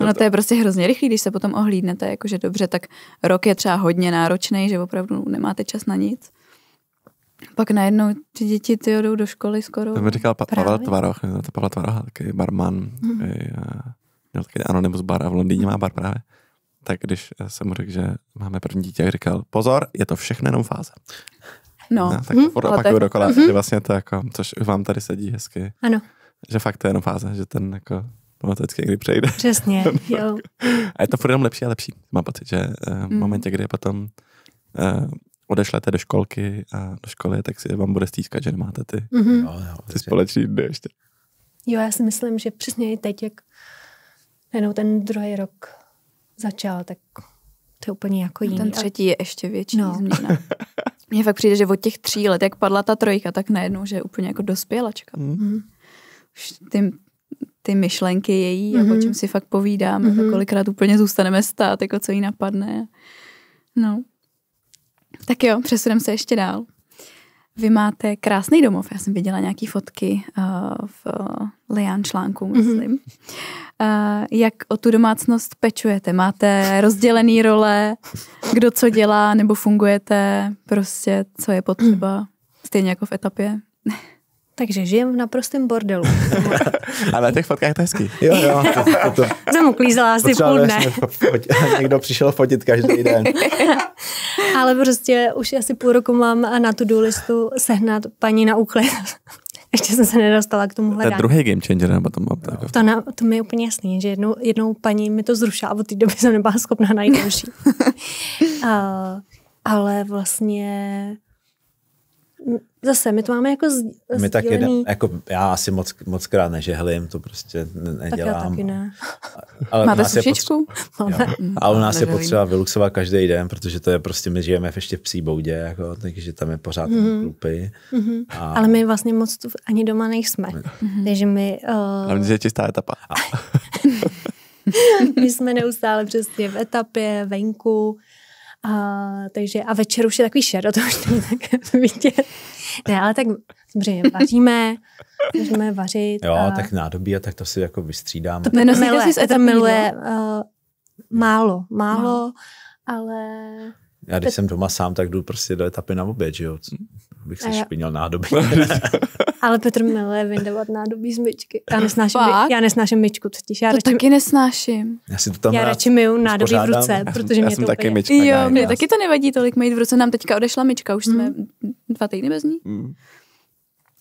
No to je prostě hrozně rychlý, když se potom ohlídnete, jakože dobře, tak rok je třeba hodně náročný, že opravdu nemáte čas na nic. Pak najednou ty děti ty jdou do školy skoro. To mi říkal pa- Pavel Tvaroch, to Pavel Tvaroch, taky barman, hmm. i, eh, měl taky anonymus bar a v Londýně má bar právě. Tak když eh, jsem mu řekl, že máme první dítě, tak říkal, pozor, je to všechno jenom fáze. No, no tak hmm, furt opakuju dokola, hmm. že vlastně to jako, což vám tady sedí hezky. Ano. Že fakt to je jenom fáze, že ten jako Pamatuji, kdy přejde. Přesně, <laughs> jo. A je to furt jenom lepší a lepší. Mám pocit, že eh, v mm. momentě, kdy potom uh, odešlete do školky a do školy, tak si vám bude stýskat, že nemáte ty, mm-hmm. ty společný dny ještě. Jo, já si myslím, že přesně i teď, jak jenom ten druhý rok začal, tak to je úplně jako jiný. Ten třetí je ještě větší no. změna. <laughs> Mně fakt přijde, že od těch tří let, jak padla ta trojka, tak najednou, že je úplně jako dospělačka. Mm. Už tím ty myšlenky její, mm-hmm. jako o mhm. čem si fakt povídáme, mm-hmm. kolikrát úplně zůstaneme stát, jako co jí napadne. No. Tak jo, přesuneme se ještě dál. Vy máte krásný domov, já jsem viděla nějaké fotky uh, v uh, Lian článku, mhm. myslím. Mm-hmm. Uh, jak o tu domácnost pečujete? Máte rozdělený role, kdo co dělá, nebo fungujete prostě, co je potřeba, stejně jako v etapě? <laughs> Takže žijem v naprostém bordelu. <laughs> a na těch fotkách to hezky. Jo, jo. To, to, to. Jsem uklízela asi půl dne. <laughs> Někdo přišel fotit každý den. <laughs> Ale prostě už asi půl roku mám na tu do listu sehnat paní na úklid. Ještě jsem se nedostala k tomu hledání. To je druhý game changer, nebo to no. tak. Jako- to, na, to mi je úplně jasný, že jednou, jednou paní mi to zrušila od té doby jsem nebyla schopná najít další. uh, ale vlastně zase, my to máme jako z, My tak jeden, jako já asi moc, moc krát nežehlím, to prostě nedělám. Tak já taky ne. Ale <laughs> Máte sušičku? Máme. ale u nás je potřeba vyluxovat každý den, protože to je prostě, my žijeme ještě v psí boudě, jako, takže tam je pořád mm-hmm. klupy. Mm-hmm. A... Ale my vlastně moc tu ani doma nejsme. Mm-hmm. Takže my... Uh... Eh, ale je čistá etapa. <laughs> my jsme neustále přesně v etapě, venku, a, takže, a večer už je takový šero, to už není tak <laughs> vidět. Ne, ale tak samozřejmě vaříme, můžeme vařit. Jo, a... tak nádobí a tak to si jako vystřídáme. To, jméno si, asi to miluje uh, málo, málo, no. ale... Já když to... jsem doma sám, tak jdu prostě do etapy na oběd, že jo? Abych se špinil nádobí. <laughs> <laughs> Ale Petr miluje vyndovat nádobí z myčky. Já nesnáším, my, já nesnáším myčku totiž. Já to radši, taky nesnáším. Já si to tam já radši miju nádobí v ruce, já jsem, protože já mě jsem to taky úplně... myčka, Jo, mě já. taky to nevadí tolik mít v ruce. Nám teďka odešla myčka, už jsme jsme mhm. dva týdny bez ní. Hmm.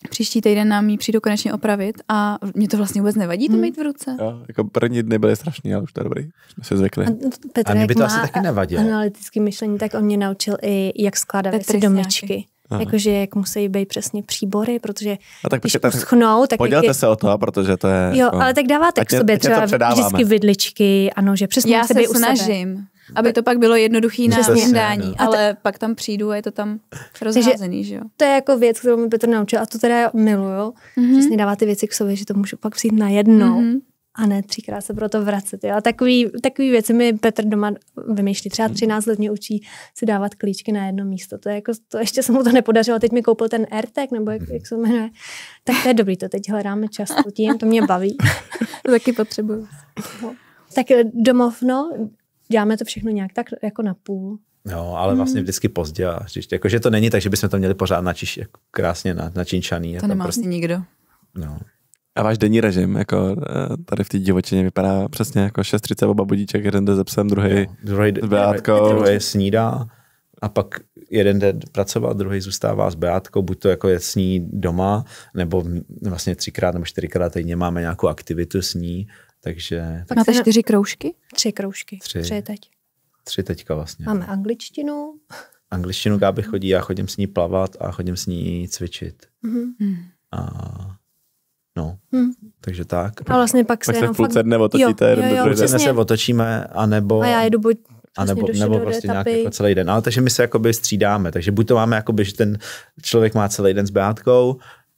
Příští týden nám ji přijdu konečně opravit a mě to vlastně vůbec nevadí to mhm. mít v ruce. Jo, jako první dny byly strašný, ale už to je dobrý. Jsme se zvykli. A Petr, a mě by to asi taky nevadilo. Analytický myšlení, tak on mě naučil i, jak skládat věci do myčky. Aha. Jakože jak musí být přesně příbory, protože a tak, když uschnou, tak... Podělte je... se o to, protože to je... Jo, jako- ale tak dáváte k sobě třeba vždycky vidličky, ano, že přesně Já se u snažím. Sebe. Aby to pak bylo jednoduchý na snídání, no. ale te... pak tam přijdu a je to tam rozházený, že jo? To je jako věc, kterou mi Petr naučil a to teda miluju. Mm-hmm. Přesně dávat ty věci k sobě, že to můžu pak vzít jedno. Mm-hmm a ne třikrát se proto vracet. Jo. A takový, takový věci mi Petr doma vymýšlí. Třeba 13 mhm. let mě učí si dávat klíčky na jedno místo. To, je jako, to ještě se mu to nepodařilo. Teď mi koupil ten AirTag, nebo jak, jak se jmenuje. Tak to je dobrý, to teď hledáme často tím, to mě baví. <laughs> to taky potřebuju. No. Tak eh, domovno, děláme to všechno nějak tak jako na půl. No, ale hmm. vlastně vždycky pozdě. Vždy, jakože to není tak, že bychom to měli pořád načiš, jako krásně načinčaný. To jako nemá prostě nikdo. No. A váš denní režim, jako eh, tady v té divočině vypadá přesně jako 6.30 oba budíček, jeden jde ze psem, druhý druhý, s Beátkou. Druhý snídá a pak jeden jde pracovat, druhý zůstává s Beátkou, buď to jako je s ní doma, nebo vlastně třikrát nebo čtyřikrát týdně máme nějakou aktivitu s ní, takže... Tak máte čtyři kroužky? Tři kroužky, tři, tři teď. Tři teďka vlastně. Máme no. angličtinu. Angličtinu Gáby chodí, já chodím s ní plavat a chodím s ní cvičit. Mm-hmm. A No, hmm. takže tak. A vlastně pak, pak se, pak jenom se v půlce fakt... dne otočíte. Jo, jo, jo, půlce dne se otočíme, anebo... A já jdu buď a nebo, nebo prostě vlastně nějak jako celý den. Ale takže my se jakoby střídáme. Takže buď to máme jakoby, že ten člověk má celý den s Beátkou,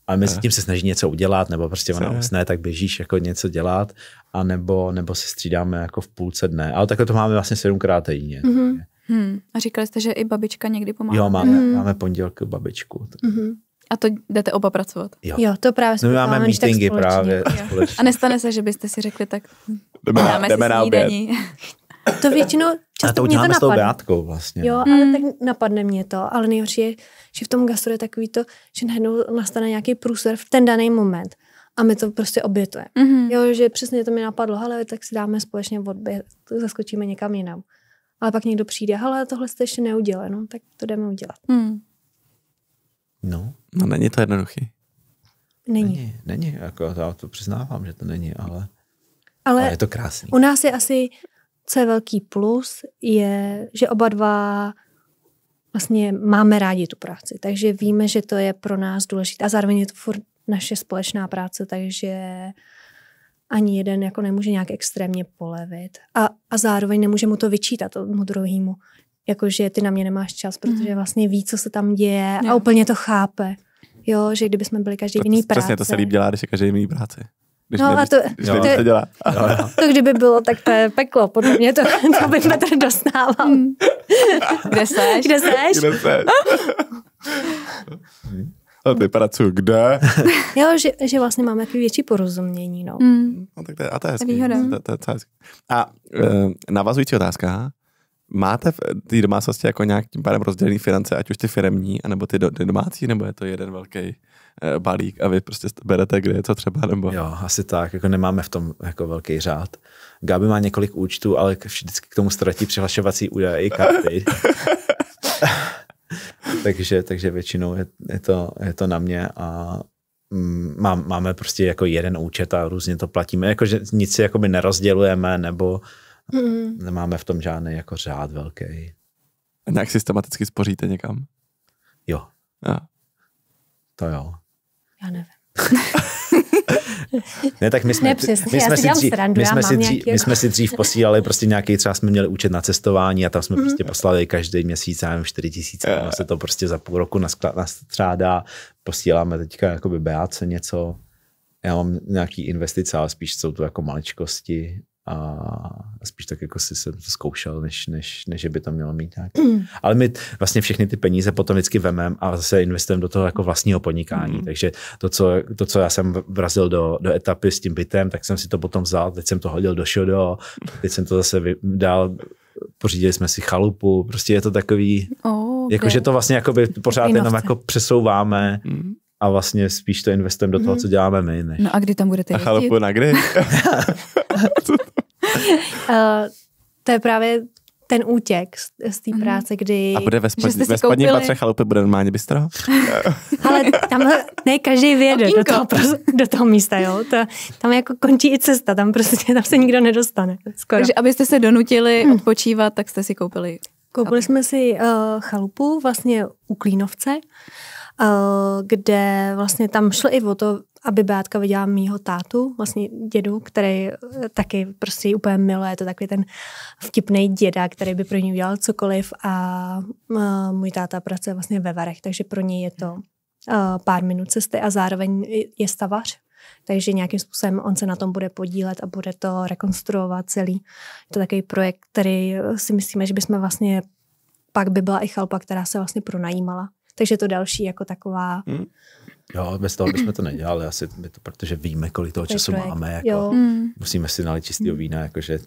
a mezi tím se snaží něco udělat, nebo prostě ona usne, tak běžíš jako něco dělat, a nebo, nebo se střídáme jako v půlce dne. Ale takhle to máme vlastně sedmkrát týdně. Mm-hmm. Hmm. A říkali jste, že i babička někdy pomáhá. Jo, máme, mm. máme pondělky babičku. Tak. Mm-hmm. A to jdete oba pracovat. Jo, jo to právě no, máme meetingy právě společně. A nestane se, že byste si řekli tak, jdeme, dáme jdeme si na oběd. To většinou často a to mě to napadne. s to vlastně. Jo, ale ale hmm. tak napadne mě to, ale nejhorší je, že v tom gastro je takový to, že najednou nastane nějaký průser v ten daný moment a my to prostě obětujeme. Mm-hmm. Jo, že přesně to mi napadlo, ale tak si dáme společně odběr, zaskočíme někam jinam. Ale pak někdo přijde, ale tohle jste ještě neudělali, no, tak to jdeme udělat. Mm. No. No není to jednoduchý. Není. Není, není jako já to přiznávám, že to není, ale, ale, ale je to krásný. U nás je asi, co je velký plus, je, že oba dva vlastně máme rádi tu práci, takže víme, že to je pro nás důležité a zároveň je to furt naše společná práce, takže ani jeden jako nemůže nějak extrémně polevit a, a zároveň nemůže mu to vyčítat tomu druhému jakože ty na mě nemáš čas, protože mhm. vlastně ví, co se tam děje a úplně to chápe. Jo, že kdyby jsme byli každý to, jiný práci. Přesně, to se líp dělá, když je každý jiný práci. Když no nevíš, a to, když to, to, dělá. to kdyby bylo, tak to je peklo. Podle mě to, to by Petr <laughs> dostával. Hmm. Kde jsi? <laughs> Kde jsi? Kde jsi? A ty pracuji kde? jo, že, že vlastně máme takový větší porozumění. No. Mm. no tak to je, a to je hezký. Výhoda. To, to, to je hezký. A e, navazující otázka. Máte v té domácnosti jako nějak tím pádem rozdělený finance, ať už ty firemní, anebo ty, do, ty domácí, nebo je to jeden velký uh, balík a vy prostě berete, kde je co třeba, nebo... Jo, asi tak, jako nemáme v tom jako velký řád. Gabi má několik účtů, ale vždycky k tomu ztratí přihlašovací údaje i karty. <laughs> takže, takže většinou je, je, to, je to na mě a mm, má, máme prostě jako jeden účet a různě to platíme. Jakože nic si jakoby nerozdělujeme nebo Mm. Nemáme v tom žádný jako řád velký. A nějak systematicky spoříte někam? Jo. A. To jo. Já nevím. <laughs> ne, tak my jsme, my jsme, si, dřív, srandu, my jsme, si, dřív, my jsme si dřív posílali prostě nějaký, třeba jsme měli účet na cestování a tam jsme mm. prostě poslali každý měsíc, já nevím, 4 tisíce, yeah. se to prostě za půl roku nastřádá, posíláme teďka jakoby Beáce něco, já mám nějaký investice, ale spíš jsou to jako maličkosti a spíš tak jako si jsem to zkoušel, než, než, než by to mělo mít nějak. Mm. Ale my vlastně všechny ty peníze potom vždycky vemem a zase investujeme do toho jako vlastního podnikání. Mm. Takže to co, to, co já jsem vrazil do, do etapy s tím bytem, tak jsem si to potom vzal, teď jsem to hodil do šodo, teď jsem to zase dál dal pořídili jsme si chalupu, prostě je to takový, oh, okay. jakože to vlastně jako by pořád jenom jako přesouváme mm. a vlastně spíš to investujeme do toho, mm. co děláme my. Než... No a kdy tam budete A chalupu na kdy? <laughs> <laughs> <laughs> Eh, to je právě ten útěk z, z té mhm. práce, kdy... A bude ve, spod, ve spodním patře chalupy, bude normálně bystro? <laughs> Ale tam ne každý vyjede do toho, do toho místa, jo. To, tam jako končí i cesta, tam prostě tam se nikdo nedostane. Skoro. Takže abyste se donutili mhm. odpočívat, tak jste si koupili... Koupili jsme si uh, chalupu vlastně u Klínovce, uh, kde vlastně tam šlo i o to aby Beátka viděla mýho tátu, vlastně dědu, který eh, taky prostě úplně miluje, je to takový ten vtipný děda, který by pro ní udělal cokoliv a eh, můj táta pracuje vlastně ve Varech, takže pro něj je to eh, pár minut cesty a zároveň je stavař, takže nějakým způsobem on se na tom bude podílet a bude to rekonstruovat celý. Je to takový projekt, který si myslíme, že bychom vlastně pak by byla i chalpa, která se vlastně pronajímala. Takže to další jako taková hmm Jo, bez toho bychom to nedělali, asi by to, protože víme, kolik toho času projekt. máme. Jako, jo. Hmm. musíme si nalit čistého hmm. vína, jakože...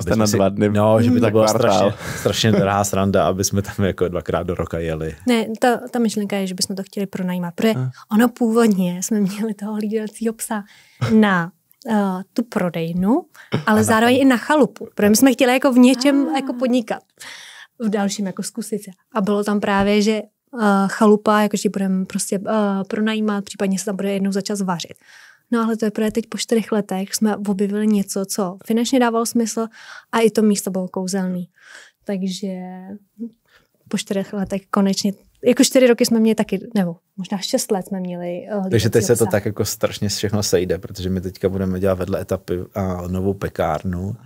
Jste na dva dny. No, že by to byla strašně, strašně drahá sranda, aby jsme tam jako dvakrát do roka jeli. Ne, ta, ta myšlenka je, že bychom to chtěli pronajímat, protože A. Ah. ono původně jsme měli toho hlídacího psa na Uh, tu prodejnu, ale A zároveň na i na chalupu, protože my jsme chtěli jako v něčem A. Ah. jako podnikat v dalším jako zkusit A bylo tam právě, že Eh, chalupa, jakože budeme prostě uh, pronajímat, případně se tam bude jednou za čas vařit. No ale to je právě teď po čtyřech letech jsme objevili něco, co finančně dávalo smysl a i to místo bylo kouzelný. Takže po čtyřech letech konečně jako čtyři roky jsme měli taky, nebo možná šest let jsme měli. Uh, Takže teď se to tak jako strašně všechno sejde, protože my teďka budeme dělat vedle etapy a novou pekárnu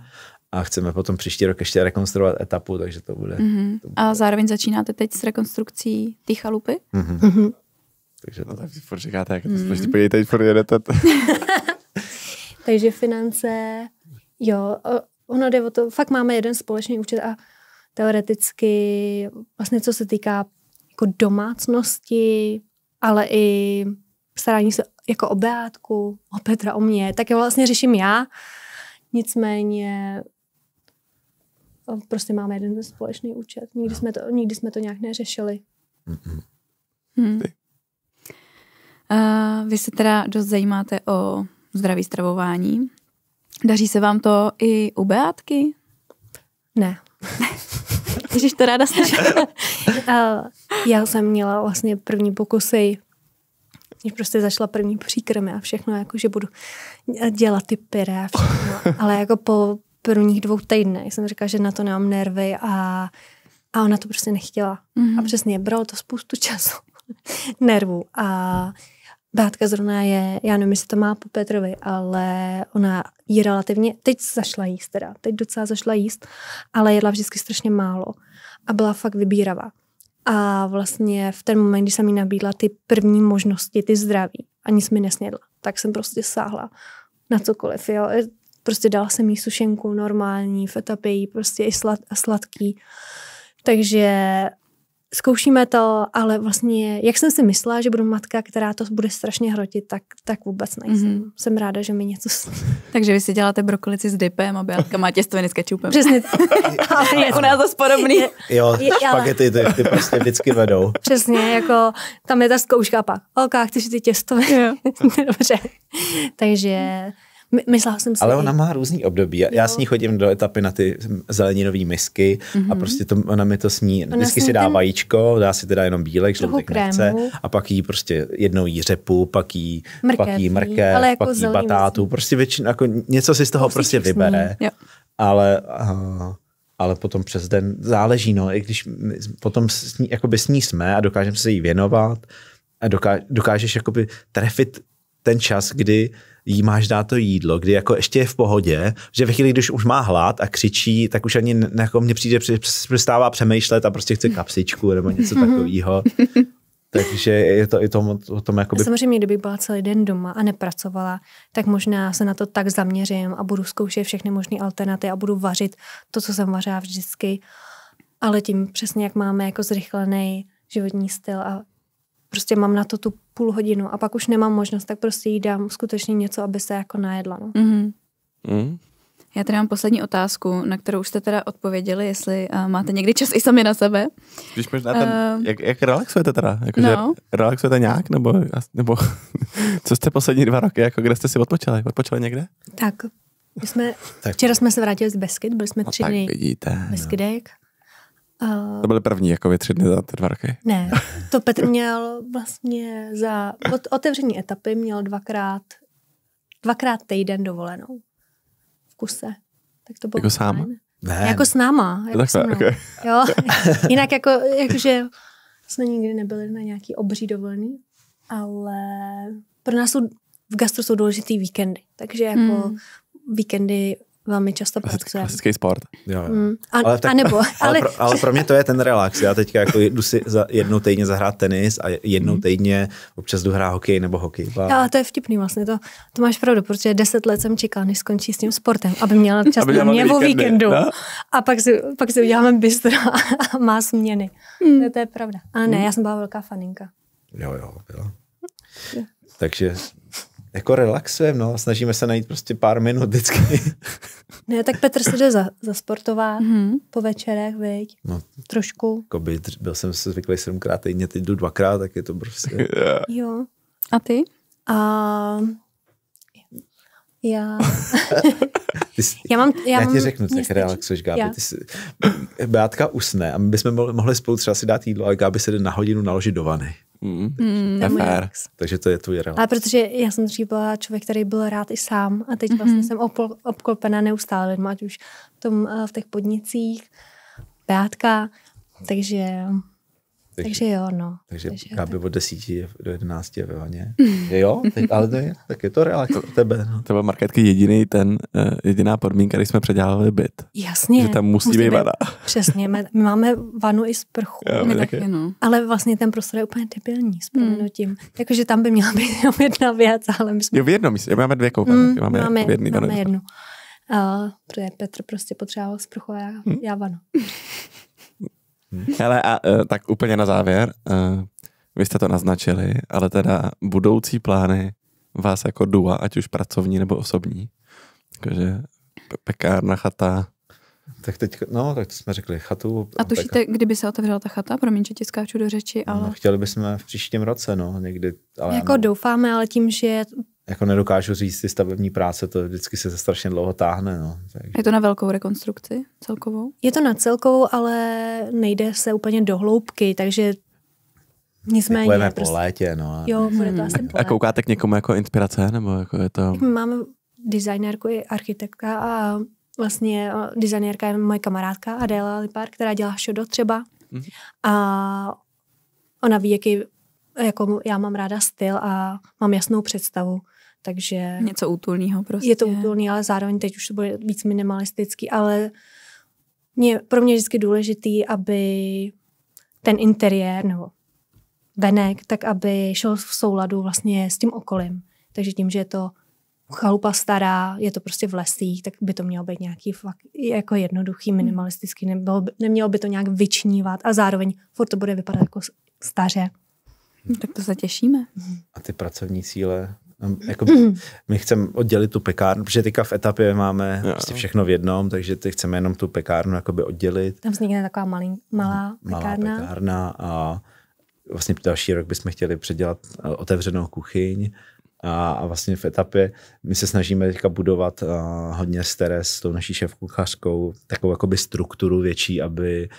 a chceme potom příští rok ještě rekonstruovat etapu, takže to bude. Mm-hmm. To bude. A zároveň začínáte teď s rekonstrukcí ty chalupy? Mm-hmm. Mm-hmm. Takže no to... No, tak furt říkáte, jak to mm-hmm. podívejte, furt jedete. <laughs> takže finance, jo, ono jde o to, fakt máme jeden společný účet a teoreticky vlastně co se týká jako domácnosti, ale i starání se jako o Beátku, o Petra, o mě, tak je vlastně řeším já. Nicméně prostě máme jeden společný účet. Nikdy, jsme to, nikdy jsme to nějak neřešili. Hmm. Uh, vy se teda dost zajímáte o zdraví stravování. Daří se vám to i u Beátky? Ne. Ježíš <laughs> to ráda slyšela. <laughs> uh, já jsem měla vlastně první pokusy když prostě zašla první příkrmy a všechno, jako že budu dělat ty pyré a všechno. <laughs> Ale jako po, prvních dvou týdnech jsem říkala, že na to nemám nervy a, a ona to prostě nechtěla. Mm-hmm. A přesně, bralo to spoustu času, <laughs> nervů a Bátka zrovna je, já nevím, jestli to má po Petrovi, ale ona jí relativně, teď zašla jíst teda, teď docela zašla jíst, ale jedla vždycky strašně málo a byla fakt vybíravá. A vlastně v ten moment, kdy jsem jí nabídla ty první možnosti, ty zdraví, a nic mi nesnědla, tak jsem prostě sáhla na cokoliv. Jo. Prostě dala jsem jí sušenku normální, feta jí prostě i slad, sladký. Takže zkoušíme to, ale vlastně, jak jsem si myslela, že budu matka, která to bude strašně hrotit, tak, tak vůbec nejsem. Mm-hmm. Jsem ráda, že mi něco... Takže vy si děláte brokolici s dipem a bělka má těstoviny s kečupem. Přesně. <laughs> je u nás to podobný. jo, špagety ty, ty prostě vždycky vedou. Přesně, jako tam je ta zkouška pak, Olka, chceš ty těstoviny? <laughs> Dobře. Takže my, myslela jsem si. Ale ona má různý období. Já, Já s ní chodím do etapy na ty zeleninové misky mm-hmm. a mhm. prostě to, ona mi to sní. Ona vždycky si dá ten... vajíčko, dá si teda jenom bílek, žlutek nechce. A pak jí prostě jednou jí řepu, pak jí mrkev, pak jí, mrkev, ale jako pak jí batátu. Myslím. Prostě většin, jako něco si z toho Musíš prostě vybere. Jo. Ale... Uh, ale potom přes den záleží, no, i když potom s ní, jakoby s ní jsme a dokážeme se jí věnovat a dokáž, dokážeš jakoby trefit ten čas, kdy uh, jí máš dát to jídlo, kdy jako ještě je v pohodě, že ve chvíli, když už má hlad a křičí, tak už ani jako mě přijde, přestává přemýšlet a prostě chce <laughs> kapsičku nebo něco mhm. takového. <laughs> Takže je to i tom, o tom jakoby... Samozřejmě, kdyby byla celý den doma a nepracovala, tak možná se na to tak zaměřím a budu zkoušet všechny možné alternativy a budu vařit to, co jsem vařila vždycky. Ale tím přesně, jak máme jako zrychlený životní styl a prostě mám na to tu půl hodinu a pak už nemám možnost, tak prostě jí dám skutečně něco, aby se jako najedla. No. Mm-hmm. Mm. Já tady mám poslední otázku, na kterou už jste teda odpověděli, jestli uh, máte někdy čas i sami na sebe. Když možná ten, uh, jak, jak relaxujete teda? Jako, no. relaxujete nějak? Nebo, nebo <laughs> co jste poslední dva roky, jako kde jste si odpočali? Odpočali někde? Tak, my jsme, tak. včera jsme se vrátili z Beskyt, byli jsme no tři no, dny vidíte, Beskydek. No. Uh, to byl první, jako tři dny za dva roky. Ne, to Petr měl vlastně za od otevření etapy měl dvakrát, dvakrát týden dovolenou v kuse. Tak to bylo jako sám? Ne. Jako s náma. Jako Takhle, s okay. jo? <laughs> Jinak jako, jakože jsme nikdy nebyli na nějaký obří dovolený, ale pro nás jsou, v gastru jsou důležitý víkendy. Takže jako hmm. víkendy velmi často pracuje. Prostě. Klasický sport. Jo, jo. Mm. A, ale, tak, a nebo, ale... ale, pro, ale pro mě to je ten relax. Já teďka jako jdu si za jednou týdně zahrát tenis a jednou mm. týdně občas jdu hrát hokej nebo hokej. A... Ale to je vtipný vlastně, to, to máš pravdu, protože deset let jsem čekala, než skončí s tím sportem, aby měla čas aby na mě o víkendu. No? A pak si, pak si uděláme bistro <laughs> a má směny. Mm. No, to je pravda. A ne, mm. já jsem byla velká faninka. Jo, jo, jo. Takže jako relaxujeme, no. Snažíme se najít prostě pár minut vždycky. ne, tak Petr se jde za, za sportová mm-hmm. po večerech, viď? No, Trošku. Koby byl jsem se zvyklý sedmkrát týdně, teď jdu dvakrát, tak je to prostě... Yeah. <laughs> Jo. A ty? A já. <laughs> jsi, já, mám, já, já ti řeknu, tak stačí. relaxuješ, Gáby. Ty jsi, Beátka usne a my bychom mohli spolu třeba si dát jídlo, ale Gáby se jde na hodinu naložit do vany. Mm, mm, fér. Takže to je tvůj relax. Ale protože já jsem dřív byla člověk, který byl rád i sám a teď mm-hmm. vlastně mhm. jsem opol, obklopena neustále lidmi, ať už v, tom, eh, v těch podnicích, Beátka, takže takže, takže jo, no. Takže, takže já bych od desíti do jedenácti, je ve vaně. <laughs> jo, teď, ale je, tak je to relax pro tebe. No. To byl marketky jediný ten, uh, jediná podmínka, když jsme předělávali byt. Jasně. Že tam musí, musí být vana. Přesně, my, máme vanu i sprchu. Jo, my taky. No. Ale vlastně ten prostor je úplně debilní s proměnutím. Hmm. Jakože tam by měla být <laughs> jenom jedna věc, ale my jsme... Jo, v jednom my máme dvě koupelny. Hmm, máme, máme, jedný, máme jednu. Uh, protože Petr prostě potřeboval sprchu a já, hmm. já vanu. <laughs> Hmm. Hele, a eh, tak úplně na závěr, eh, vy jste to naznačili, ale teda budoucí plány vás jako dua, ať už pracovní nebo osobní, takže pekárna, chata, tak teď, no, tak to jsme řekli chatu. A tušíte, peka. kdyby se otevřela ta chata? Promiň, že ti skáču do řeči, no, ale... No, chtěli bychom v příštím roce, no, někdy. Ale jako ano. doufáme, ale tím, že jako nedokážu říct, ty stavební práce, to vždycky se strašně dlouho táhne. No. Takže. Je to na velkou rekonstrukci celkovou? Je to na celkovou, ale nejde se úplně do hloubky, takže Nicméně. Budeme prostě... po létě, no. Jo, bude to asi po létě. A koukáte k někomu jako inspirace, nebo jako je to... mám designérku i architektka a vlastně designérka je moje kamarádka Adéla Lipár, která dělá šodo třeba. Mm-hmm. A ona ví, jaký, jako já mám ráda styl a mám jasnou představu. Takže... Něco útulného prostě. Je to prostě. útulný, ale zároveň teď už to bude víc minimalistický, ale mě, pro mě je vždycky důležitý, aby ten interiér nebo venek, tak aby šel v souladu vlastně s tím okolím. Takže tím, že je to chalupa stará, je to prostě v lesích, tak by to mělo být nějaký fakt jako jednoduchý, hmm. minimalistický, nebylo by, nemělo by to nějak vyčnívat a zároveň furt to bude vypadat jako staře. Tak to se těšíme. A ty pracovní síle, No, jako, mhm. my chceme oddělit tu pekárnu, protože teďka v etapě máme jo. prostě všechno v jednom, takže ty chceme jenom tu pekárnu jakoby oddělit. Tam vznikne taková malý, malá, mhm. malá pekárna. pekárna a vlastně další rok bychom chtěli předělat eh, otevřenou kuchyň a, a vlastně v etapě my se snažíme teďka budovat eh, hodně s Teres, s tou naší šéfkuchařkou, takovou jakoby strukturu větší, aby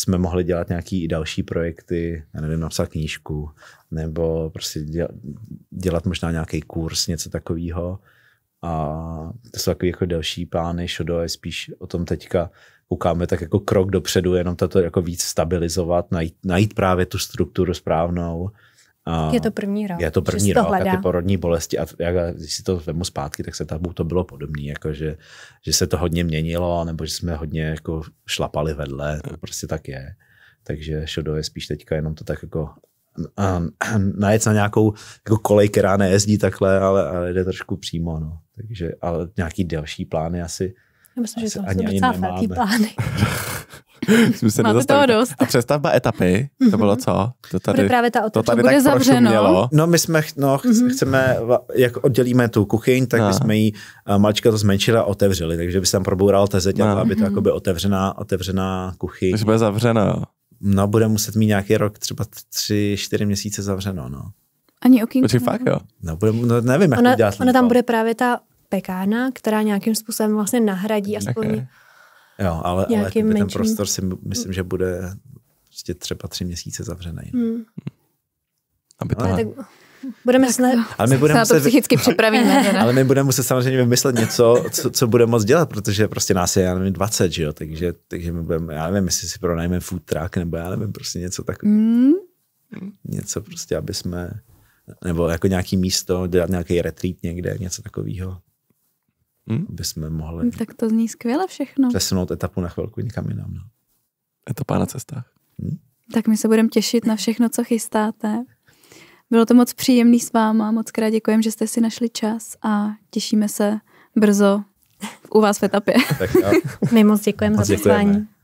jsme mohli dělat nějaký i další projekty, já nevím, napsat knížku, nebo prostě dělat, dělat možná nějaký kurz, něco takového. A to jsou takové jako další plány, Shodo je spíš o tom teďka koukáme tak jako krok dopředu, jenom tato jako víc stabilizovat, najít, najít právě tu strukturu správnou, je to první rok. Je to první rok a ty porodní bolesti. A jak, když si to vemu zpátky, tak se tam to bylo podobné, jako že, že, se to hodně měnilo, nebo že jsme hodně jako šlapali vedle, to hmm. prostě tak je. Takže Shodo je spíš teďka jenom to tak jako najet na nějakou jako kolej, která nejezdí takhle, ale, ale jde trošku přímo. No. Takže, ale nějaký další plány asi já myslím, Asi že to jsou docela velký plány. <laughs> jsme se Máte toho dost. A přestavba etapy, to bylo co? To tady, bude právě ta to tady bude zavřeno. No my jsme, no, mm-hmm. chceme, jak oddělíme tu kuchyň, tak no. my jsme ji eh, malička to zmenšili a otevřeli, takže by se tam proboural ta zeď, no. aby to mhm. jako by otevřená, otevřená kuchyň. Takže bude zavřeno. No, bude muset mít nějaký rok, třeba tři, čtyři měsíce zavřeno, no. Ani okýnko. Počkej, fakt jo? No, bude, no nevím, jak ona, to dělat. Ona tam bude právě ta pekárna, která nějakým způsobem vlastně nahradí aspoň okay. Jo, ale, ale ten menším... prostor si myslím, že bude prostě třeba tři měsíce zavřený. Hmm. Aby to... ale tak budeme tak, snad... <laughs> ale my budeme muset... to psychicky připravíme. <laughs> ale my budeme muset samozřejmě vymyslet něco, co, co budeme moc dělat, protože prostě nás je, já nevím, 20, že jo, takže, takže my budeme, já nevím, jestli si pronajmeme food truck, nebo já nevím, prostě něco takového. Mm. Něco prostě, aby jsme, nebo jako nějaký místo, dělat nějaký retreat někde, něco takového hmm? aby jsme mohli... No, tak to zní skvěle všechno. Přesunout etapu na chvilku někam jinam. No. to na cestách. Hmm? Tak my se budeme těšit na všechno, co chystáte. Bylo to moc příjemný s váma, moc krát děkujem, že jste si našli čas a těšíme se brzo u vás v etapě. Tak jo. My moc děkujeme za pozvání.